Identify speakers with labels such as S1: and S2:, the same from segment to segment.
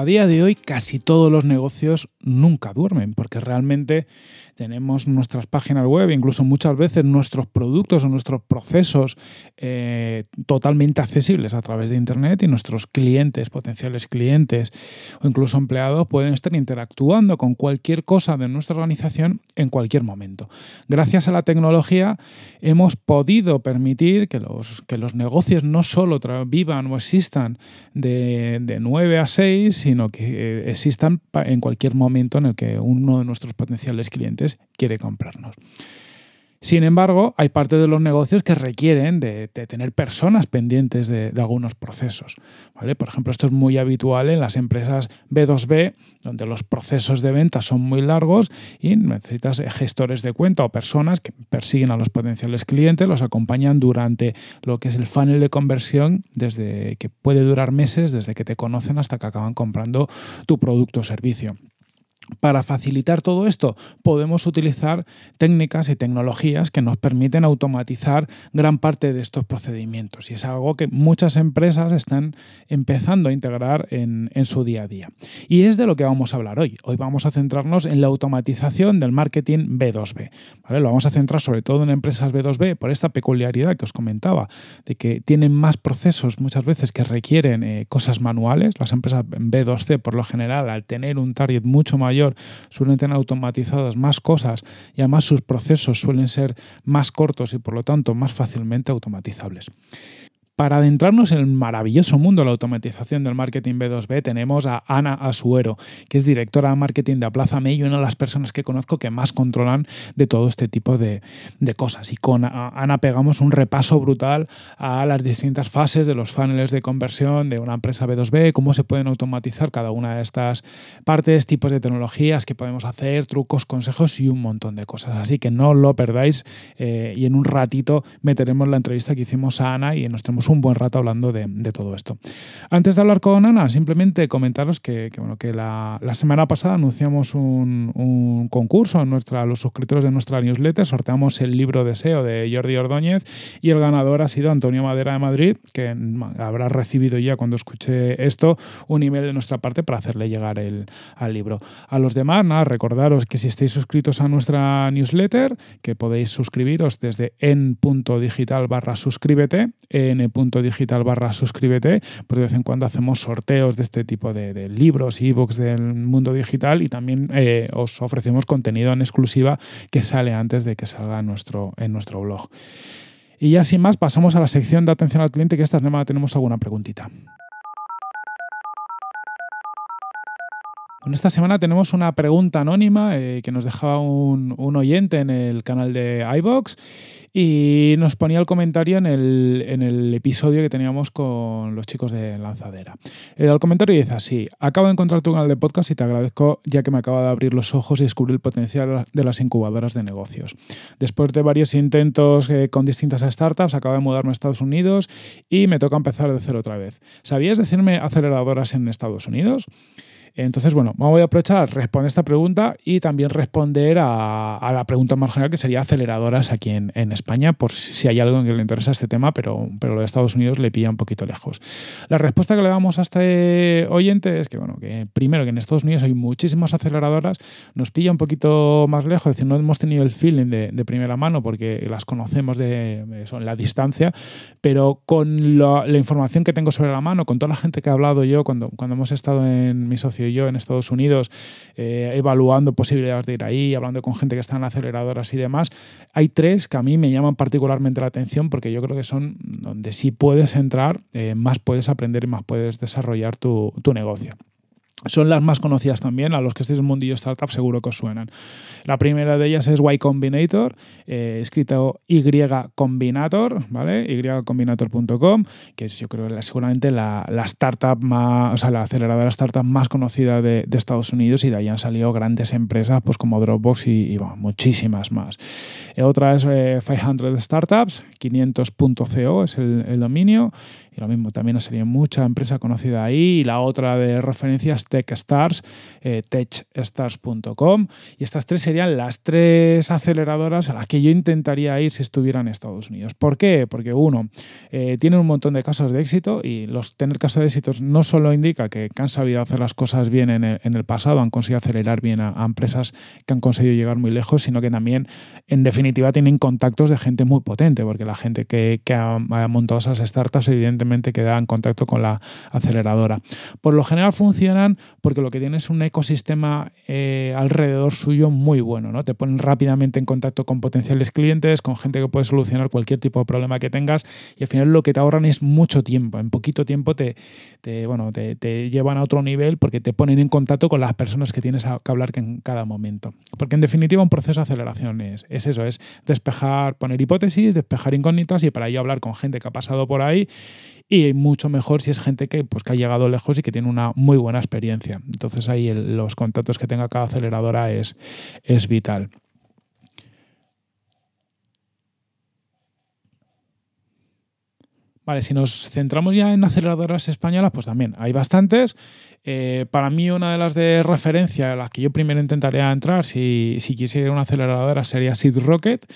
S1: a día de hoy casi todos los negocios nunca duermen, porque realmente tenemos nuestras páginas web, incluso muchas veces nuestros productos o nuestros procesos eh, totalmente accesibles a través de Internet y nuestros clientes, potenciales clientes o incluso empleados pueden estar interactuando con cualquier cosa de nuestra organización en cualquier momento. Gracias a la tecnología hemos podido permitir que los, que los negocios no solo vivan o existan de, de 9 a 6, sino que eh, existan en cualquier momento en el que uno de nuestros potenciales clientes quiere comprarnos. Sin embargo, hay parte de los negocios que requieren de, tener personas pendientes de, algunos procesos. Por ejemplo, esto es muy habitual en las empresas B2B, donde los procesos de venta son muy largos y necesitas eh, gestores de cuenta o personas que persiguen a los potenciales clientes, los acompañan durante lo que es el funnel de conversión, desde que puede durar meses, desde que te conocen hasta que acaban comprando tu producto o servicio. Para facilitar todo esto podemos utilizar técnicas y tecnologías que nos permiten automatizar gran parte de estos procedimientos y es algo que muchas empresas están empezando a integrar en, su día a día. Y es de lo que vamos a hablar hoy. Hoy vamos a centrarnos en la automatización del marketing B2B. b Lo vamos a centrar sobre todo en empresas B2B por esta peculiaridad que os comentaba, de que tienen más procesos muchas veces que requieren eh, cosas manuales. Las empresas B2C por lo general al tener un target mucho mayor suelen tener automatizadas más cosas y además sus procesos suelen ser más cortos y por lo tanto más fácilmente automatizables. Para adentrarnos en el maravilloso mundo de la automatización del marketing B2B, tenemos a Ana Asuero, que es directora de marketing de May y una de las personas que conozco que más controlan de todo este tipo de, cosas. Y con Ana pegamos un repaso brutal a las distintas fases de los funnels de conversión de una empresa B2B, cómo se pueden automatizar cada una de estas partes, tipos de tecnologías que podemos hacer, trucos, consejos y un montón de cosas. Así que no lo perdáis eh, y en un ratito meteremos la entrevista que hicimos a Ana y nos tenemos un buen rato hablando de, todo esto. Antes de hablar con Ana, simplemente comentaros que, la, semana pasada anunciamos un, concurso a nuestra, los suscriptores de nuestra newsletter, sorteamos el libro Deseo de Jordi Ordóñez y el ganador ha sido Antonio Madera de Madrid, que habrá recibido ya cuando escuché esto un email de nuestra parte para hacerle llegar al libro. A los demás, recordaros que si estáis suscritos a nuestra newsletter, que podéis suscribiros desde en.digital barra suscríbete, en digital barra suscríbete, porque de vez en cuando hacemos sorteos de este tipo de, de libros, ebooks del mundo digital y también eh, os ofrecemos contenido en exclusiva que sale antes de que salga en nuestro, en nuestro blog. Y ya sin más, pasamos a la sección de atención al cliente, que esta semana tenemos alguna preguntita. Bueno, esta semana tenemos una pregunta anónima eh, que nos dejaba un, oyente en el canal de iBox y nos ponía el comentario en el, episodio que teníamos con los chicos de Lanzadera. El comentario dice así, acabo de encontrar tu canal de podcast y te agradezco ya que me acaba de abrir los ojos y descubrir el potencial de las incubadoras de negocios. Después de varios intentos eh, con distintas startups, acabo de mudarme a Estados Unidos y me toca empezar de cero otra vez. ¿Sabías decirme aceleradoras en Estados Unidos? Entonces, bueno, voy a aprovechar, responder esta pregunta y también responder a, la pregunta más general que sería aceleradoras aquí en, España, por si, hay algo en que le interesa este tema, pero, pero lo de Estados Unidos le pilla un poquito lejos. La respuesta que le damos a este oyente es que, bueno, que primero que en Estados Unidos hay muchísimas aceleradoras, nos pilla un poquito más lejos, es decir, no hemos tenido el feeling de, primera mano porque las conocemos de son la distancia, pero con la, información que tengo sobre la mano, con toda la gente que he hablado yo cuando, cuando hemos estado en mi socio yo en Estados Unidos eh, evaluando posibilidades de ir ahí, hablando con gente que está en aceleradoras y demás, hay tres que a mí me llaman particularmente la atención porque yo creo que son donde si puedes entrar, eh, más puedes aprender y más puedes desarrollar tu negocio son las más conocidas también, a los que estéis en mundillo startup seguro que os suenan. La primera de ellas es Y Combinator, eh, escrito Y Combinator, ¿vale? ycombinator.com, que es yo creo es seguramente la, startup más, o sea, la aceleradora startup más conocida de, Estados Unidos y de ahí han salido grandes empresas pues como Dropbox y, muchísimas más. Eh, otra es 500 eh, Startups, 500.co es el dominio lo mismo, también sería mucha empresa conocida ahí. Y la otra de referencias, TechStars, eh, techstars.com. Y estas tres serían las tres aceleradoras a las que yo intentaría ir si estuviera en Estados Unidos. ¿Por qué? Porque uno, eh, tiene un montón de casos de éxito y los tener casos de éxito no solo indica que, han sabido hacer las cosas bien en el, pasado, han conseguido acelerar bien a, empresas que han conseguido llegar muy lejos, sino que también, en definitiva, tienen contactos de gente muy potente, porque la gente que, ha montado esas startups, evidentemente, queda en contacto con la aceleradora. Por lo general funcionan porque lo que tienes es un ecosistema eh, alrededor suyo muy bueno, ¿no? Te ponen rápidamente en contacto con potenciales clientes, con gente que puede solucionar cualquier tipo de problema que tengas y al final lo que te ahorran es mucho tiempo. En poquito tiempo te, bueno, te, llevan a otro nivel porque te ponen en contacto con las personas que tienes que hablar en cada momento. Porque en definitiva un proceso de aceleración es, es eso, es despejar, poner hipótesis, despejar incógnitas y para ello hablar con gente que ha pasado por ahí y mucho mejor si es gente que, pues, ha llegado lejos y que tiene una muy buena experiencia. Entonces ahí los contactos que tenga cada aceleradora es, es vital. Vale, si nos centramos ya en aceleradoras españolas, pues también hay bastantes. Eh, para mí, una de las de referencia a las que yo primero intentaría entrar, si, si quisiera una aceleradora, sería Seed Rocket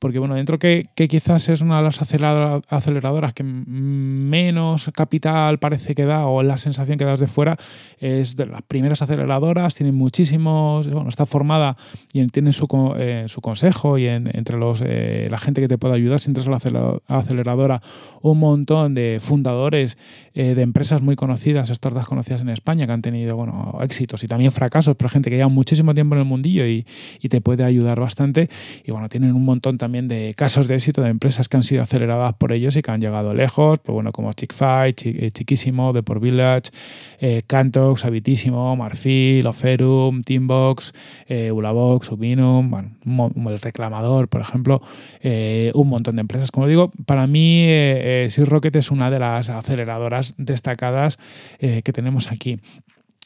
S1: porque bueno, dentro que, que, quizás es una de las aceleradoras que menos capital parece que da o la sensación que das de fuera, es de las primeras aceleradoras, tienen muchísimos, bueno, está formada y tiene su, eh, su consejo y entre los, eh, la gente que te puede ayudar, si entras a la aceleradora, un montón de fundadores eh, de empresas muy conocidas, startups conocidas en España que han tenido, bueno, éxitos y también fracasos, pero gente que lleva muchísimo tiempo en el mundillo y, y te puede ayudar bastante y bueno, tienen un montón también de casos de éxito de empresas que han sido aceleradas por ellos y que han llegado lejos, pues bueno, como chick eh, Chiquísimo, The Por Village, eh, Cantox, Habitísimo, Marfil, Oferum, Teambox, eh, Ulabox, Ubinum, bueno, El Reclamador, por ejemplo, eh, un montón de empresas. Como digo, para mí eh, Rocket es una de las aceleradoras destacadas que tenemos aquí.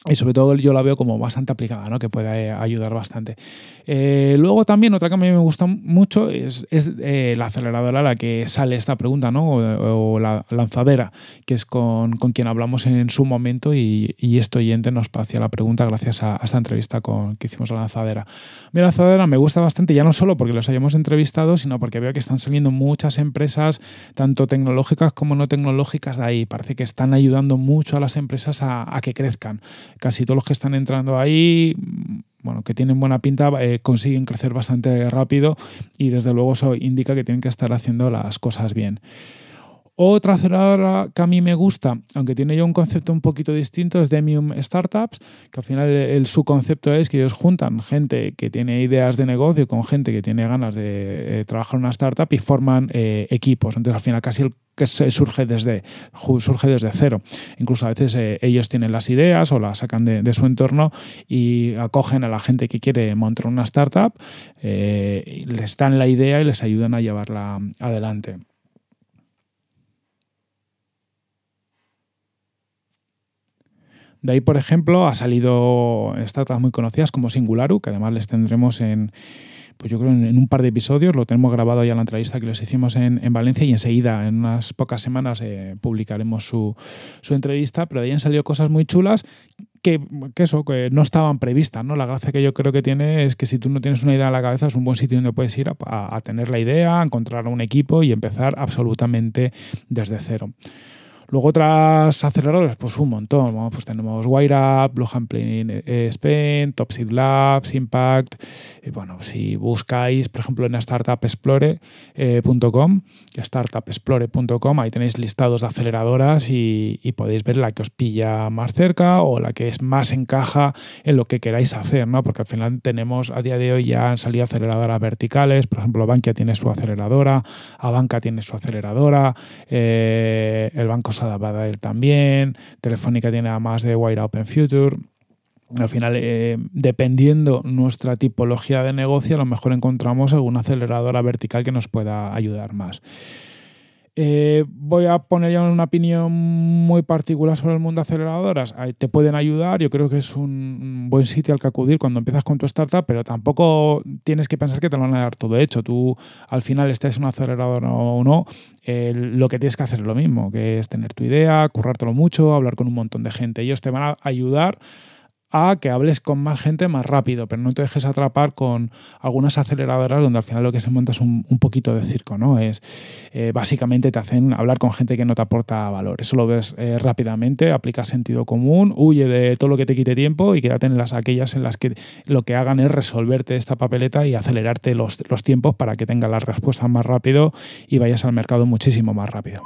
S1: Y sobre todo yo la veo como bastante aplicada, ¿no? que puede eh, ayudar bastante. Eh, luego también otra que a mí me gusta mucho es, eh, la aceleradora a la que sale esta pregunta, ¿no? o, la lanzadera, que es con, quien hablamos en su momento y, y este oyente nos hacía la pregunta gracias a, esta entrevista con, que hicimos a la lanzadera. Mi lanzadera me gusta bastante, ya no solo porque los hayamos entrevistado, sino porque veo que están saliendo muchas empresas, tanto tecnológicas como no tecnológicas, de ahí. Parece que están ayudando mucho a las empresas a, a que crezcan casi todos los que están entrando ahí, bueno, que tienen buena pinta, eh, consiguen crecer bastante rápido y desde luego eso indica que tienen que estar haciendo las cosas bien. Otra aceleradora que a mí me gusta, aunque tiene ya un concepto un poquito distinto, es Demium Startups, que al final el, su concepto es que ellos juntan gente que tiene ideas de negocio con gente que tiene ganas de eh, trabajar en una startup y forman eh, equipos. Entonces al final casi el que surge desde, surge desde cero. Incluso a veces eh, ellos tienen las ideas o las sacan de, su entorno y acogen a la gente que quiere montar una startup, les dan la idea y les ayudan a llevarla mm, adelante. De ahí, por ejemplo, ha salido startups muy conocidas como Singularu, que además les tendremos en, pues yo creo en, un par de episodios, lo tenemos grabado ya en la entrevista que les hicimos en, en Valencia y enseguida, en unas pocas semanas, eh, publicaremos su, entrevista, pero de ahí han salido cosas muy chulas que, eso, que no estaban previstas, ¿no? La gracia que yo creo que tiene es que si tú no tienes una idea en la cabeza, es un buen sitio donde puedes ir a, tener la idea, a encontrar un equipo y empezar absolutamente desde cero. Luego otras aceleradoras, pues un montón. Pues tenemos WireUp, Blue Spend eh, Spain, Topseed Labs, Impact. bueno, si buscáis, por ejemplo, en startupexplore.com, eh, startupexplore.com, ahí tenéis listados de aceleradoras y, podéis ver la que os pilla más cerca o la que es más encaja en lo que queráis hacer, ¿no? Porque al final tenemos, a día de hoy ya han salido aceleradoras verticales, por ejemplo, Bankia tiene su aceleradora, Abanca tiene su aceleradora, eh, el Banco adaptada pues a también, Telefónica tiene más de Wire Open Future. Al final, eh, dependiendo nuestra tipología de negocio, a lo mejor encontramos alguna aceleradora vertical que nos pueda ayudar más. Eh, voy a poner ya una opinión muy particular sobre el mundo de aceleradoras. Te pueden ayudar, yo creo que es un buen sitio al que acudir cuando empiezas con tu startup, pero tampoco tienes que pensar que te lo van a dar todo hecho. Tú al final estés en un acelerador o no, lo que tienes que hacer es lo mismo, que es tener tu idea, currártelo mucho, hablar con un montón de gente. Ellos te van a ayudar a que hables con más gente más rápido, pero no te dejes atrapar con algunas aceleradoras donde al final lo que se monta es un, un poquito de circo, ¿no? Es eh, básicamente te hacen hablar con gente que no te aporta valor. Eso lo ves eh, rápidamente, aplicas sentido común, huye de todo lo que te quite tiempo y quédate en las aquellas en las que lo que hagan es resolverte esta papeleta y acelerarte los, los tiempos para que tengas las respuestas más rápido y vayas al mercado muchísimo más rápido.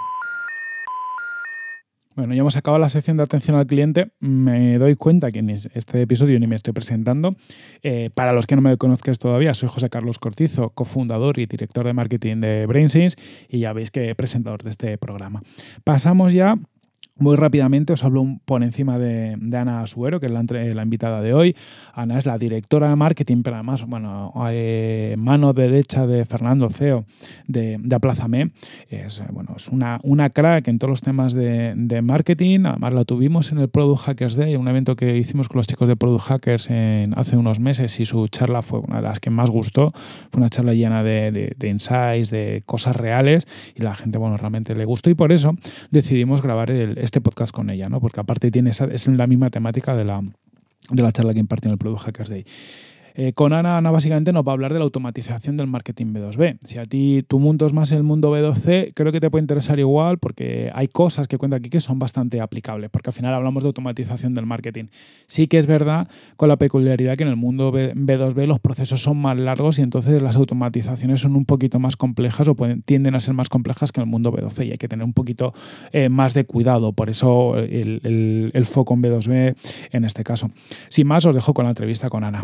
S1: Bueno, ya hemos acabado la sección de atención al cliente. Me doy cuenta que en este episodio ni me estoy presentando. Eh, para los que no me conozcáis todavía, soy José Carlos Cortizo, cofundador y director de marketing de BrainSense y ya veis que presentador de este programa. Pasamos ya muy rápidamente os hablo por encima de, Ana Asuero, que es la, la, invitada de hoy. Ana es la directora de marketing, pero además, bueno, eh, mano derecha de Fernando Ceo de, de Aplázame. Es, bueno, es una, una crack en todos los temas de, marketing. Además, la tuvimos en el Product Hackers Day, un evento que hicimos con los chicos de Product Hackers en, hace unos meses y su charla fue una de las que más gustó. Fue una charla llena de, de insights, de cosas reales y la gente, bueno, realmente le gustó y por eso decidimos grabar el este podcast con ella, ¿no? Porque aparte tiene esa, es la misma temática de la, de la charla que impartió en el Product Hackers Day. Eh, con Ana, Ana básicamente nos va a hablar de la automatización del marketing B2B. Si a ti tu mundo es más el mundo B2C, creo que te puede interesar igual porque hay cosas que cuenta aquí que son bastante aplicables, porque al final hablamos de automatización del marketing. Sí que es verdad con la peculiaridad que en el mundo B2B los procesos son más largos y entonces las automatizaciones son un poquito más complejas o tienden a ser más complejas que en el mundo B2C y hay que tener un poquito eh, más de cuidado. Por eso el, foco en B2B en este caso. Sin más, os dejo con la entrevista con Ana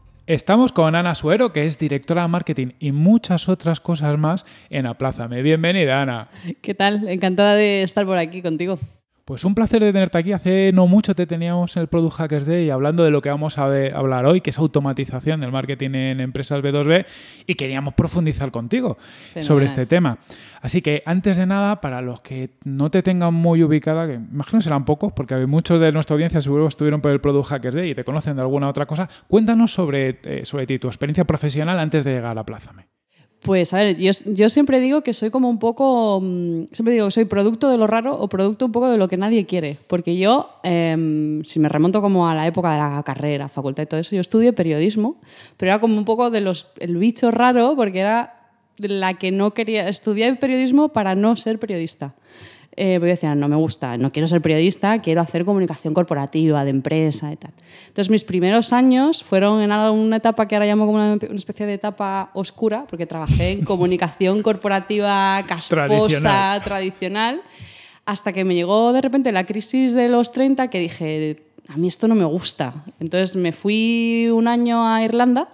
S1: Estamos con Ana Suero, que es directora de marketing y muchas otras cosas más en me Bienvenida, Ana.
S2: ¿Qué tal? Encantada de estar por aquí contigo.
S1: Pues un placer de tenerte aquí. Hace no mucho te teníamos en el Product Hackers Day hablando de lo que vamos a hablar hoy, que es automatización del marketing en empresas B2B, y queríamos profundizar contigo sobre este tema. Así que antes de nada, para los que no te tengan muy ubicada, que imagino serán pocos, porque muchos de nuestra audiencia seguro estuvieron por el Product Hackers Day y te conocen de alguna otra cosa, cuéntanos sobre, eh, sobre ti, tu experiencia profesional antes de llegar a Plazame.
S2: Pues a ver, yo, siempre digo que soy como un poco, mm, siempre digo que soy producto de lo raro o producto un poco de lo que nadie quiere, porque yo, em, si me remonto como a la época de la carrera, facultad y todo eso, yo estudié periodismo, pero era como un poco de los, el bicho raro, porque era la que no quería, estudiar periodismo para no ser periodista eh, pues yo decía, no me gusta, no quiero ser periodista, quiero hacer comunicación corporativa, de empresa y tal. Entonces mis primeros años fueron en una etapa que ahora llamo como una, especie de etapa oscura, porque trabajé en comunicación corporativa casposa, tradicional. tradicional, hasta que me llegó de repente la crisis de los 30 que dije, a mí esto no me gusta. Entonces me fui un año a Irlanda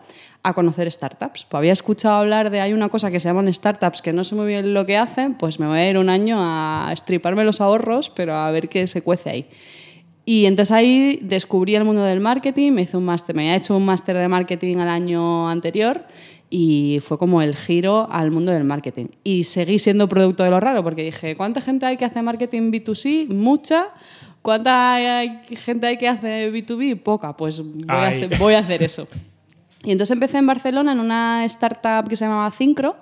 S2: a conocer startups. Pues había escuchado hablar de hay una cosa que se llaman startups que no sé muy bien lo que hacen, pues me voy a ir un año a estriparme los ahorros, pero a ver qué se cuece ahí. Y entonces ahí descubrí el mundo del marketing, me, hice un máster, me había hecho un máster de marketing al año anterior y fue como el giro al mundo del marketing. Y seguí siendo producto de lo raro porque dije, ¿cuánta gente hay que hace marketing B2C? Mucha. ¿Cuánta gente hay que hace B2B? Poca. Pues voy, a hacer, voy a hacer eso. Y entonces empecé en Barcelona en una startup que se llamaba Cincro,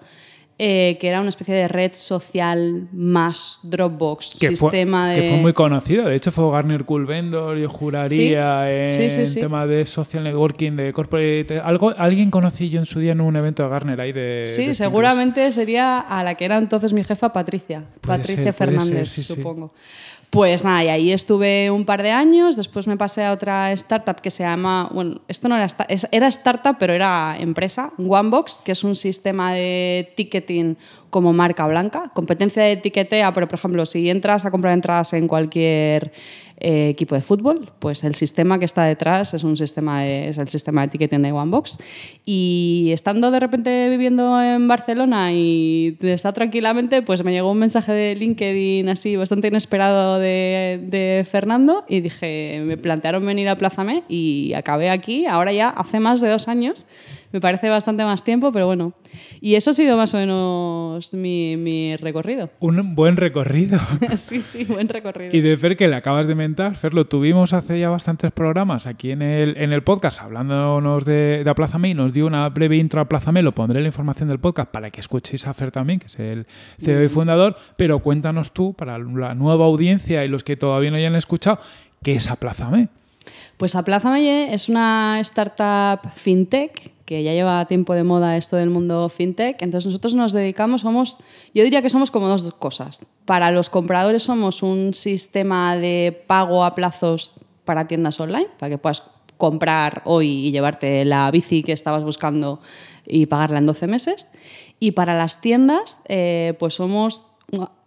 S2: eh, que era una especie de red social más Dropbox, que sistema fue, Que fue muy
S1: conocida, de hecho fue Garner Vendor, yo juraría, en tema de social networking, de corporate... Algo, alguien conocí yo en su día en un evento de Garner ahí de... Sí, seguramente
S2: sería a la que era entonces mi jefa Patricia, Patricia Fernández, supongo. Pues nada, y ahí estuve un par de años, después me pasé a otra startup que se llama, bueno, esto no era, era startup, pero era empresa, Onebox, que es un sistema de ticketing como marca blanca. Competencia de etiquetea, pero por ejemplo, si entras a comprar entradas en cualquier eh, equipo de fútbol, pues el sistema que está detrás es, un sistema es el sistema de etiqueting de OneBox. Y estando de repente viviendo en Barcelona y está tranquilamente, pues me llegó un mensaje de LinkedIn así bastante inesperado de, de Fernando y dije, me plantearon venir a Plázame y acabé aquí, ahora ya hace más de dos años me parece bastante más tiempo, pero bueno. Y eso ha sido más o menos mi, recorrido.
S1: Un buen recorrido.
S2: sí, sí, buen recorrido. Y
S1: de Fer, que le acabas de mentar, Fer, lo tuvimos hace ya bastantes programas aquí en el, en el podcast hablándonos de, de Aplázame y nos dio una breve intro a Aplázame, lo pondré en la información del podcast para que escuchéis a Fer también, que es el CEO y fundador, pero cuéntanos tú, para la nueva audiencia y los que todavía no hayan escuchado, ¿qué es Aplázame?
S2: Pues Aplázame es una startup fintech que ya lleva tiempo de moda esto del mundo fintech. Entonces nosotros nos dedicamos, somos, yo diría que somos como dos cosas. Para los compradores somos un sistema de pago a plazos para tiendas online, para que puedas comprar hoy y llevarte la bici que estabas buscando y pagarla en 12 meses. Y para las tiendas, eh, pues somos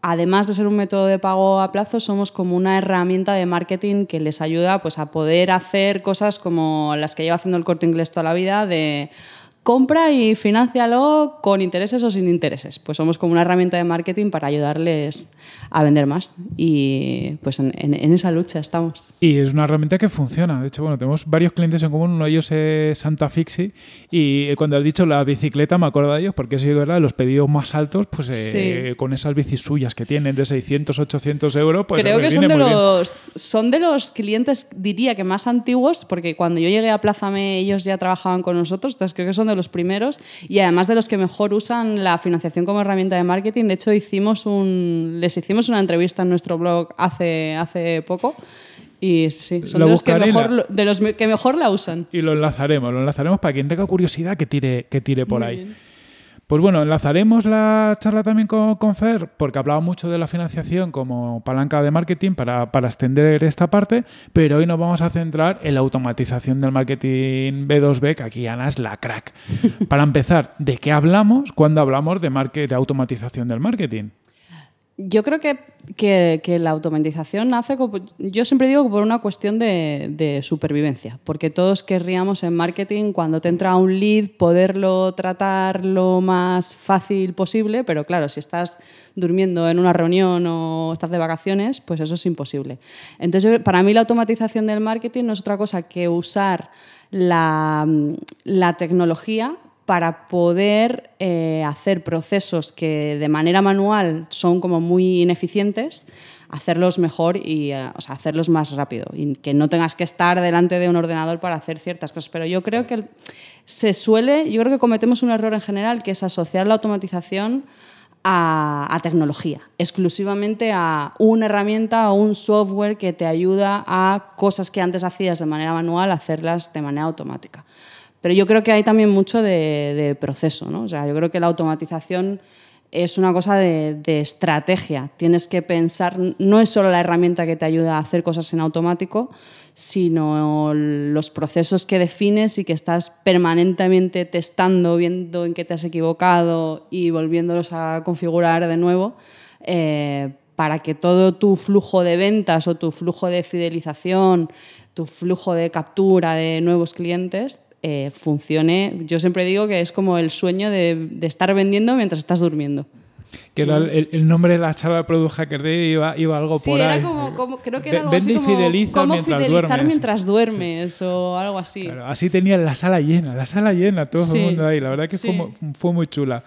S2: además de ser un método de pago a plazo, somos como una herramienta de marketing que les ayuda pues, a poder hacer cosas como las que lleva haciendo el corte inglés toda la vida, de compra y financialo con intereses o sin intereses. Pues somos como una herramienta de marketing para ayudarles a vender más. Y pues en, esa lucha estamos. Y
S1: es una herramienta que funciona. De hecho, bueno, tenemos varios clientes en común. Uno de ellos es Santa Fixi. Y eh, cuando has dicho la bicicleta, me acuerdo de ellos, porque es ¿verdad? Los pedidos más altos, pues eh, con esas bicis suyas que tienen de 600, 800 euros, pues Creo que son de, los,
S2: son de los clientes, diría que más antiguos, porque cuando yo llegué a Plázame, ellos ya trabajaban con nosotros. Entonces creo que son de los primeros y además de los que mejor usan la financiación como herramienta de marketing. De hecho, hicimos un, les hicimos una entrevista en nuestro blog hace, hace poco. Y sí, son de los, que mejor, la... usan.
S1: Y lo enlazaremos, lo enlazaremos para quien tenga curiosidad que tire, que tire por ahí. Pues bueno, enlazaremos la charla también con, Fer, porque hablaba mucho de la financiación como palanca de marketing para, extender esta parte, pero hoy nos vamos a centrar en la automatización del marketing B2B, que aquí Ana es la crack. Para empezar, ¿de qué hablamos cuando hablamos de, marketing de automatización del marketing?
S2: Yo creo que, la automatización nace, como, yo siempre digo por una cuestión de, supervivencia, porque todos querríamos en marketing, cuando te entra un lead, poderlo tratar lo más fácil posible, pero claro, si estás durmiendo en una reunión o estás de vacaciones, pues eso es imposible. Entonces, para mí la automatización del marketing no es otra cosa que usar la, la tecnología para poder eh, hacer procesos que de manera manual son como muy ineficientes, hacerlos mejor y eh, o sea, hacerlos más rápido y que no tengas que estar delante de un ordenador para hacer ciertas cosas. Pero yo creo que se suele, yo creo que cometemos un error en general que es asociar la automatización a, a tecnología, exclusivamente a una herramienta o un software que te ayuda a cosas que antes hacías de manera manual, hacerlas de manera automática. Pero yo creo que hay también mucho de, proceso, ¿no? O sea, yo creo que la automatización es una cosa de, estrategia. Tienes que pensar, no es solo la herramienta que te ayuda a hacer cosas en automático, sino los procesos que defines y que estás permanentemente testando, viendo en qué te has equivocado y volviéndolos a configurar de nuevo. Eh, para que todo tu flujo de ventas o tu flujo de fidelización, tu flujo de captura de nuevos clientes eh, funcione. Yo siempre digo que es como el sueño de, estar vendiendo mientras estás durmiendo.
S1: Que el, nombre de la charla Product Hacker de iba, iba algo sí, por era ahí. Como,
S2: como, creo que era algo Vende así como, fideliza mientras fidelizar duermes? mientras duermes o algo así.
S1: así tenía la sala llena, la sala llena, todo el mundo ahí. La verdad que fue, muy chula.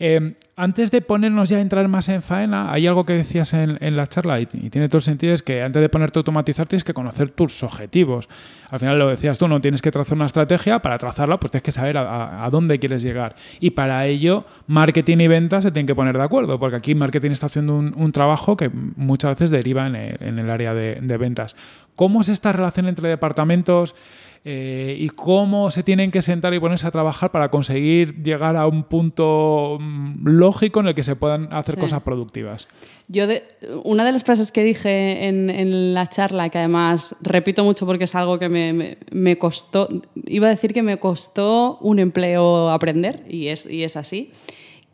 S1: Em, antes de ponernos ya a entrar más en faena, hay algo que decías en, la charla y, tiene todo el sentido, es que antes de ponerte a automatizar tienes que conocer tus objetivos. Al final lo decías tú, no tienes que trazar una estrategia, para trazarla pues tienes que saber a, dónde quieres llegar. Y para ello, marketing y ventas se tienen que poner de acuerdo, porque aquí marketing está haciendo un, trabajo que muchas veces deriva en el, área de ventas. ¿Cómo es esta relación entre departamentos? Eh, y cómo se tienen que sentar y ponerse a trabajar para conseguir llegar a un punto mm, lógico en el que se puedan hacer cosas productivas.
S2: Yo una de las frases que dije en, la charla, que además repito mucho porque es algo que me, costó, iba a decir que me costó un empleo aprender, y es, es así,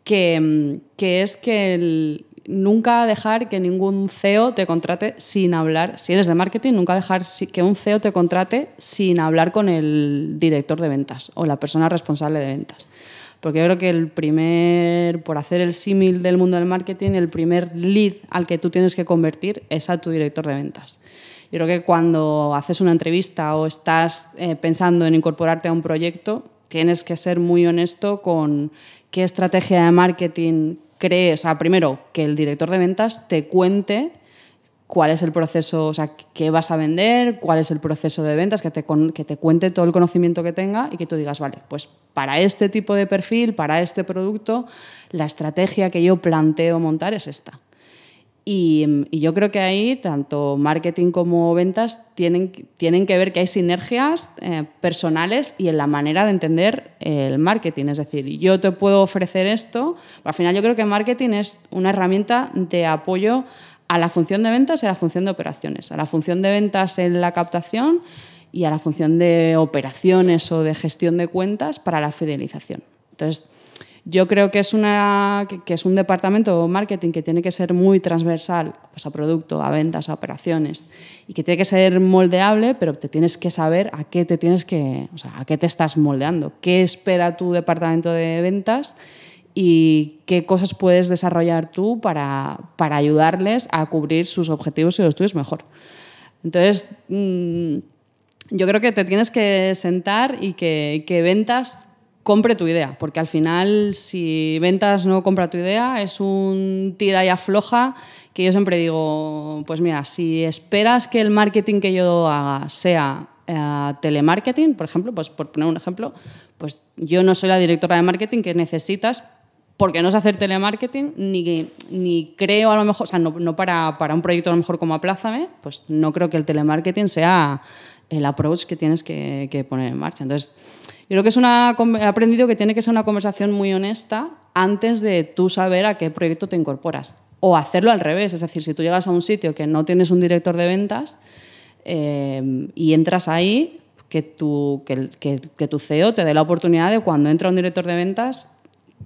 S2: mm, que es que el, nunca dejar que ningún CEO te contrate sin hablar, si eres de marketing, nunca dejar que un CEO te contrate sin hablar con el director de ventas o la persona responsable de ventas. Porque yo creo que el primer, por hacer el símil del mundo del marketing, el primer lead al que tú tienes que convertir es a tu director de ventas. Yo creo que cuando haces una entrevista o estás eh, pensando en incorporarte a un proyecto, tienes que ser muy honesto con qué estrategia de marketing crees, a primero, que el director de ventas te cuente cuál es el proceso, o sea, qué vas a vender, cuál es el proceso de ventas, que te, que te cuente todo el conocimiento que tenga y que tú digas, vale, pues para este tipo de perfil, para este producto, la estrategia que yo planteo montar es esta. Y, yo creo que ahí tanto marketing como ventas tienen, tienen que ver que hay sinergias eh, personales y en la manera de entender el marketing. Es decir, yo te puedo ofrecer esto, pero al final yo creo que marketing es una herramienta de apoyo a la función de ventas y a la función de operaciones. A la función de ventas en la captación y a la función de operaciones o de gestión de cuentas para la fidelización. Entonces, yo creo que es, una, que es un departamento de marketing que tiene que ser muy transversal pues, a producto, a ventas, a operaciones y que tiene que ser moldeable, pero te tienes que saber a qué te tienes que, o sea, a qué te estás moldeando, qué espera tu departamento de ventas y qué cosas puedes desarrollar tú para, para ayudarles a cubrir sus objetivos y los tuyos mejor. Entonces, mm, yo creo que te tienes que sentar y que, que ventas compre tu idea, porque al final si ventas no compra tu idea es un tira y afloja que yo siempre digo, pues mira, si esperas que el marketing que yo haga sea eh, telemarketing, por ejemplo, pues por poner un ejemplo, pues yo no soy la directora de marketing que necesitas porque no sé hacer telemarketing, ni, ni creo a lo mejor, o sea, no, para, un proyecto a lo mejor como Aplázame, pues no creo que el telemarketing sea el approach que tienes que, que poner en marcha. Entonces, yo creo que es una, he aprendido que tiene que ser una conversación muy honesta antes de tú saber a qué proyecto te incorporas. O hacerlo al revés, es decir, si tú llegas a un sitio que no tienes un director de ventas eh, y entras ahí, que tu, que, tu CEO te dé la oportunidad de cuando entra un director de ventas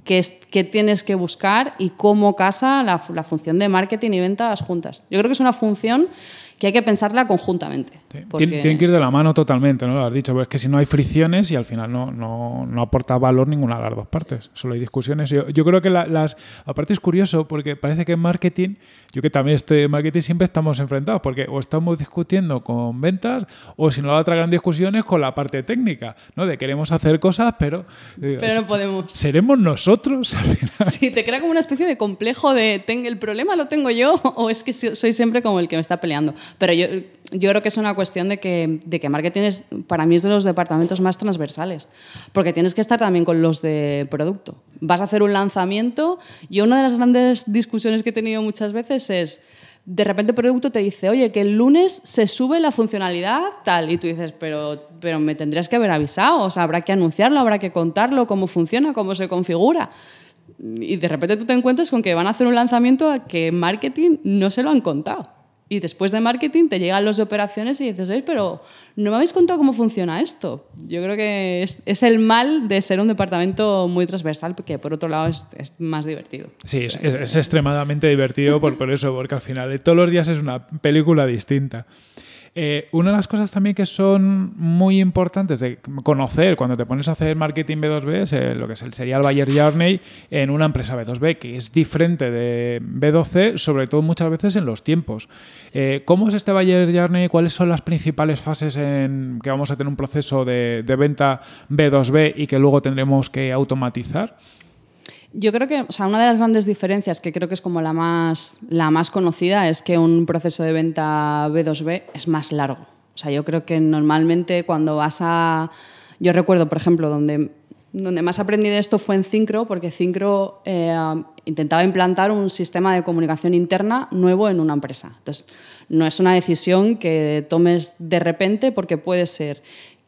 S2: Qué, tienes que buscar y cómo casa la, función de marketing y ventas juntas. Yo creo que es una función que hay que pensarla conjuntamente. Tienen que
S1: ir de la mano totalmente, ¿no? Lo has dicho, pero es que si no hay fricciones y al final no, aporta valor ninguna de las dos partes, solo hay discusiones. Yo, creo que las... Aparte es curioso porque parece que en marketing, yo que también estoy en marketing, siempre estamos enfrentados porque o estamos discutiendo con ventas o si no la otra gran discusión es con la parte técnica, ¿no? De queremos hacer cosas, pero... pero no podemos. ¿Seremos nosotros al final?
S2: Sí, te crea como una especie de complejo de el problema lo tengo yo o es que soy siempre como el que me está peleando. Pero yo, yo creo que es una cuestión de que, de que marketing es, para mí es de los departamentos más transversales, porque tienes que estar también con los de producto. Vas a hacer un lanzamiento y una de las grandes discusiones que he tenido muchas veces es de repente el producto te dice, oye, que el lunes se sube la funcionalidad tal, y tú dices, pero, pero me tendrías que haber avisado, o sea, habrá que anunciarlo, habrá que contarlo, cómo funciona, cómo se configura. Y de repente tú te encuentras con que van a hacer un lanzamiento a que marketing no se lo han contado. Y después de marketing te llegan los de operaciones y dices, pero no me habéis contado cómo funciona esto. Yo creo que es, el mal de ser un departamento muy transversal, porque por otro lado es, más divertido.
S1: Sí, es, extremadamente divertido por, por eso, porque al final de todos los días es una película distinta. Eh, una de las cosas también que son muy importantes de conocer cuando te pones a hacer marketing B2B es lo que es el, sería el Bayer Journey en una empresa B2B, que es diferente de B2C, sobre todo muchas veces en los tiempos. Eh, ¿Cómo es este Bayer Journey? ¿Cuáles son las principales fases en que vamos a tener un proceso de venta B2B y que luego tendremos que automatizar?
S2: Yo creo que, o sea, una de las grandes diferencias que creo que es como la más, la más conocida es que un proceso de venta B2B es más largo. O sea, yo creo que normalmente cuando vas a... Yo recuerdo, por ejemplo, donde, donde más aprendí de esto fue en Cincro, porque Cincro eh, intentaba implantar un sistema de comunicación interna nuevo en una empresa. Entonces, no es una decisión que tomes de repente porque puede ser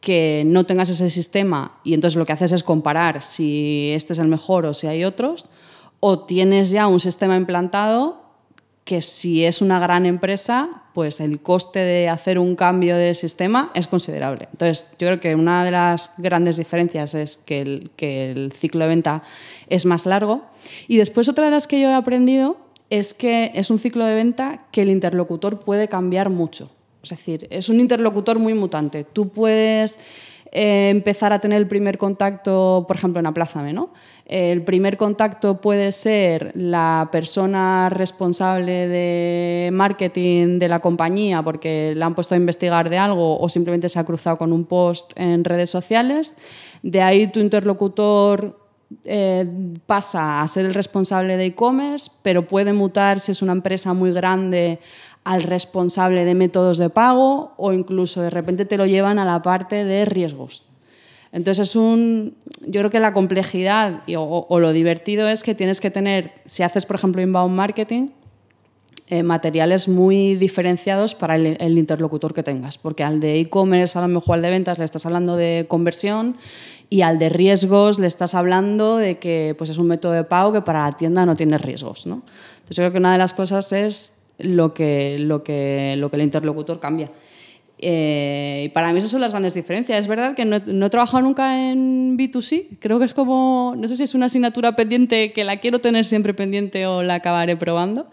S2: que no tengas ese sistema y entonces lo que haces es comparar si este es el mejor o si hay otros, o tienes ya un sistema implantado que si es una gran empresa, pues el coste de hacer un cambio de sistema es considerable. Entonces, yo creo que una de las grandes diferencias es que el, que el ciclo de venta es más largo. Y después otra de las que yo he aprendido es que es un ciclo de venta que el interlocutor puede cambiar mucho. Es decir, es un interlocutor muy mutante. Tú puedes eh, empezar a tener el primer contacto, por ejemplo, en Aplázame, ¿no? El primer contacto puede ser la persona responsable de marketing de la compañía porque la han puesto a investigar de algo o simplemente se ha cruzado con un post en redes sociales. De ahí tu interlocutor eh, pasa a ser el responsable de e-commerce, pero puede mutar si es una empresa muy grande al responsable de métodos de pago o incluso de repente te lo llevan a la parte de riesgos. Entonces es un, yo creo que la complejidad o, lo divertido es que tienes que tener, si haces por ejemplo inbound marketing, eh, materiales muy diferenciados para el, interlocutor que tengas, porque al de e-commerce, a lo mejor al de ventas, le estás hablando de conversión y al de riesgos le estás hablando de que pues, es un método de pago que para la tienda no tiene riesgos. ¿no? Entonces yo creo que una de las cosas es lo que, lo que, lo que el interlocutor cambia. Eh, y para mí esas son las grandes diferencias. Es verdad que no, no, he trabajado nunca en B2C. Creo que es como, no sé si es una asignatura pendiente que la quiero tener siempre pendiente o la acabaré probando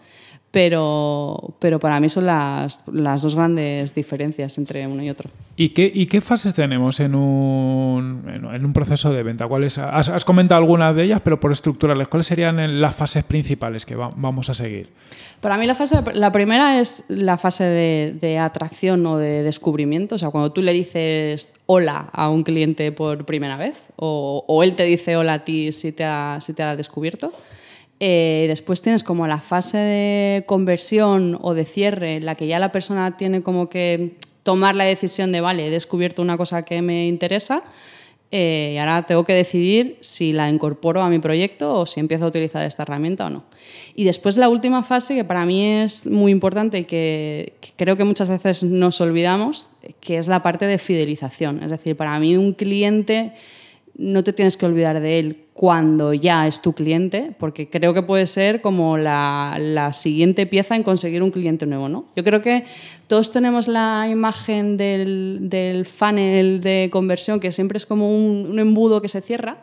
S2: pero, pero para mí son las, las, dos grandes diferencias entre uno y otro.
S1: ¿Y qué, y qué fases tenemos en un, en un proceso de venta? ¿Cuáles, has, comentado algunas de ellas, pero por estructurales, ¿cuáles serían las fases principales que vamos a seguir?
S2: Para mí la, fase, la primera es la fase de, atracción o de descubrimiento, o sea, cuando tú le dices hola a un cliente por primera vez o, o él te dice hola a ti si te ha, si te ha descubierto. Eh, después tienes como la fase de conversión o de cierre, en la que ya la persona tiene como que tomar la decisión de, vale, he descubierto una cosa que me interesa eh, y ahora tengo que decidir si la incorporo a mi proyecto o si empiezo a utilizar esta herramienta o no. Y después la última fase, que para mí es muy importante y que creo que muchas veces nos olvidamos, que es la parte de fidelización. Es decir, para mí un cliente no te tienes que olvidar de él cuando ya es tu cliente, porque creo que puede ser como la, siguiente pieza en conseguir un cliente nuevo, ¿no? Yo creo que todos tenemos la imagen del, del funnel de conversión, que siempre es como un, embudo que se cierra,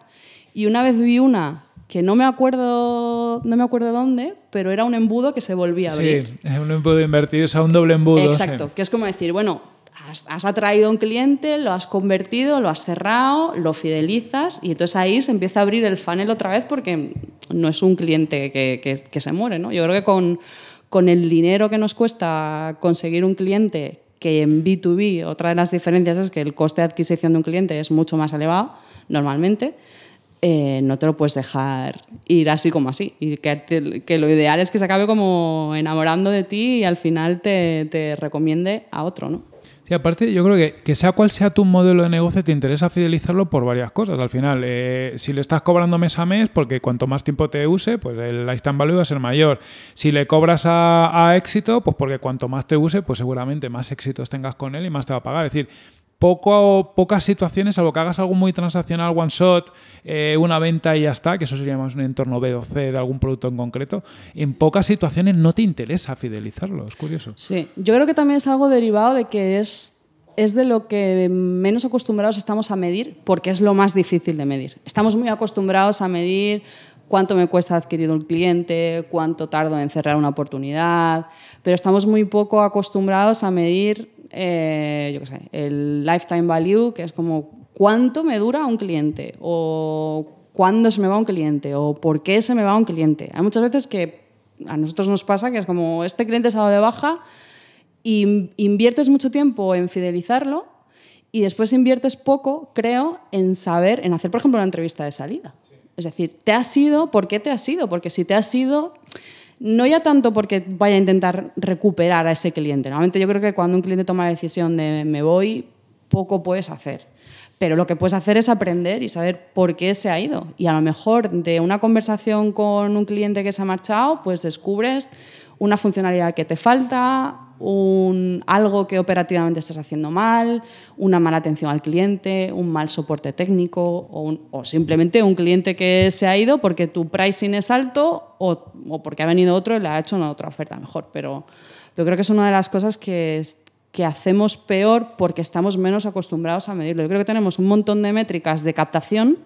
S2: y una vez vi una que no me acuerdo no me acuerdo dónde, pero era un embudo que se volvía a abrir.
S1: Sí, es un embudo invertido, o sea, un doble embudo. Exacto,
S2: que es como decir, bueno, has, atraído a un cliente, lo has convertido, lo has cerrado, lo fidelizas y entonces ahí se empieza a abrir el funnel otra vez porque no es un cliente que, se muere. ¿no? Yo creo que con, el dinero que nos cuesta conseguir un cliente que en B2B otra de las diferencias es que el coste de adquisición de un cliente es mucho más elevado normalmente, eh, no te lo puedes dejar ir así como así. Y que, lo ideal es que se acabe como enamorando de ti y al final te, te recomiende a otro, ¿no?
S1: Sí, aparte yo creo que, que sea cual sea tu modelo de negocio, te interesa fidelizarlo por varias cosas. Al final, eh, si le estás cobrando mes a mes, porque cuanto más tiempo te use, pues el lifetime value va a ser mayor. Si le cobras a, a éxito, pues porque cuanto más te use, pues seguramente más éxitos tengas con él y más te va a pagar. Es decir, poco, pocas situaciones, salvo que hagas algo muy transaccional, one shot, eh, una venta y ya está, que eso sería más un entorno B o C de algún producto en concreto, en pocas situaciones no te interesa fidelizarlo, es curioso. Sí,
S2: yo creo que también es algo derivado de que es es de lo que menos acostumbrados estamos a medir porque es lo más difícil de medir. Estamos muy acostumbrados a medir cuánto me cuesta adquirir un cliente, cuánto tardo en cerrar una oportunidad, pero estamos muy poco acostumbrados a medir eh, yo qué sé, el lifetime value, que es como cuánto me dura un cliente o cuándo se me va un cliente o por qué se me va un cliente. Hay muchas veces que a nosotros nos pasa que es como este cliente se ha dado de baja y inviertes mucho tiempo en fidelizarlo y después inviertes poco, creo, en saber, en hacer, por ejemplo, una entrevista de salida. Es decir, ¿te has ido? ¿Por qué te has ido? Porque si te has ido no ya tanto porque vaya a intentar recuperar a ese cliente. Normalmente yo creo que cuando un cliente toma la decisión de me voy, poco puedes hacer. Pero lo que puedes hacer es aprender y saber por qué se ha ido. Y a lo mejor de una conversación con un cliente que se ha marchado, pues descubres una funcionalidad que te falta, un, algo que operativamente estás haciendo mal, una mala atención al cliente, un mal soporte técnico o, simplemente un cliente que se ha ido porque tu pricing es alto o, o, porque ha venido otro y le ha hecho una otra oferta mejor. Pero yo creo que es una de las cosas que, que hacemos peor porque estamos menos acostumbrados a medirlo. Yo creo que tenemos un montón de métricas de captación,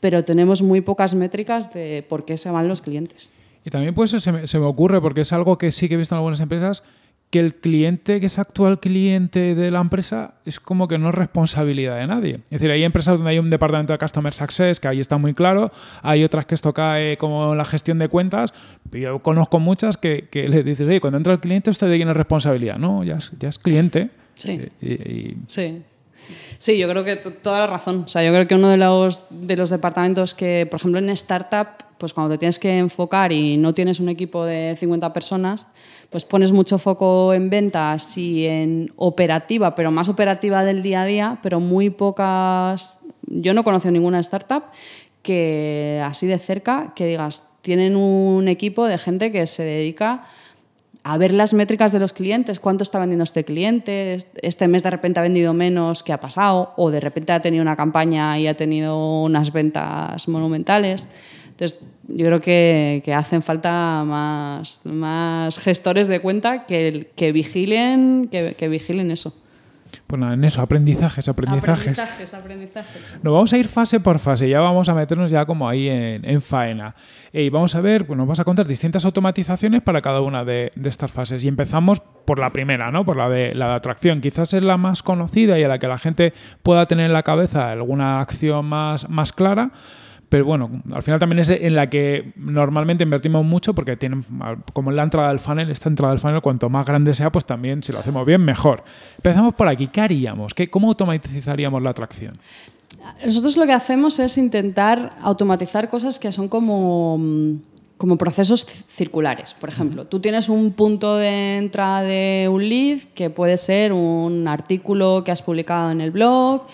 S2: pero tenemos muy pocas métricas de por qué se van los clientes.
S1: Y también pues se me, se me ocurre, porque es algo que sí que he visto en algunas empresas, que el cliente que es actual cliente de la empresa es como que no es responsabilidad de nadie. Es decir, hay empresas donde hay un departamento de Customer Success, que ahí está muy claro, hay otras que esto cae como la gestión de cuentas, yo conozco muchas que, que les dices, cuando entra el cliente usted tiene responsabilidad, no, ya es, ya es cliente.
S2: Sí. sí. Sí, yo creo que toda la razón. O sea, yo creo que uno de los, de los departamentos que, por ejemplo, en startup, pues cuando te tienes que enfocar y no tienes un equipo de 50 personas, pues pones mucho foco en ventas y en operativa, pero más operativa del día a día, pero muy pocas... Yo no conozco ninguna startup que así de cerca, que digas, tienen un equipo de gente que se dedica a ver las métricas de los clientes, cuánto está vendiendo este cliente, este mes de repente ha vendido menos, ¿qué ha pasado? O de repente ha tenido una campaña y ha tenido unas ventas monumentales. Entonces, yo creo que, hacen falta más, gestores de cuenta que, que vigilen, que vigilen eso. Pues
S1: en eso, aprendizajes, aprendizajes.
S2: Aprendizajes,
S1: Nos vamos a ir fase por fase, ya vamos a meternos ya como ahí en, faena. Y vamos a ver, pues nos vas a contar distintas automatizaciones para cada una de, estas fases. Y empezamos por la primera, ¿no? Por la de la atracción. Quizás es la más conocida y a la que la gente pueda tener en la cabeza alguna acción más, más clara. Pero bueno, al final también es en la que normalmente invertimos mucho porque tienen, como la entrada del funnel, esta entrada del funnel, cuanto más grande sea, pues también si lo hacemos bien, mejor. Empezamos por aquí. ¿Qué haríamos? ¿Qué, ¿Cómo automatizaríamos la atracción?
S2: Nosotros lo que hacemos es intentar automatizar cosas que son como, como procesos circulares. Por ejemplo, tú tienes un punto de entrada de un lead que puede ser un artículo que has publicado en el blog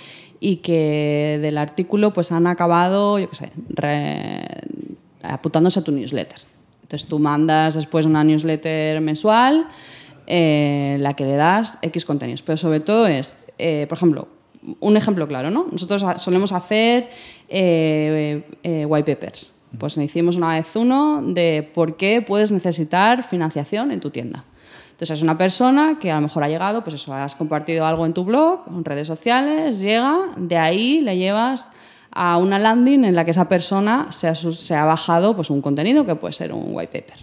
S2: y que del artículo pues han acabado, yo sé, apuntándose a tu newsletter. Entonces tú mandas después una newsletter mensual, eh, la que le das X contenidos, pero sobre todo es, eh, por ejemplo, un ejemplo claro, ¿no? Nosotros solemos hacer eh, white papers. Pues hicimos una vez uno de por qué puedes necesitar financiación en tu tienda. Entonces es una persona que a lo mejor ha llegado, pues eso, has compartido algo en tu blog, en redes sociales, llega, de ahí le llevas a una landing en la que esa persona se ha, bajado pues, un contenido que puede ser un white paper.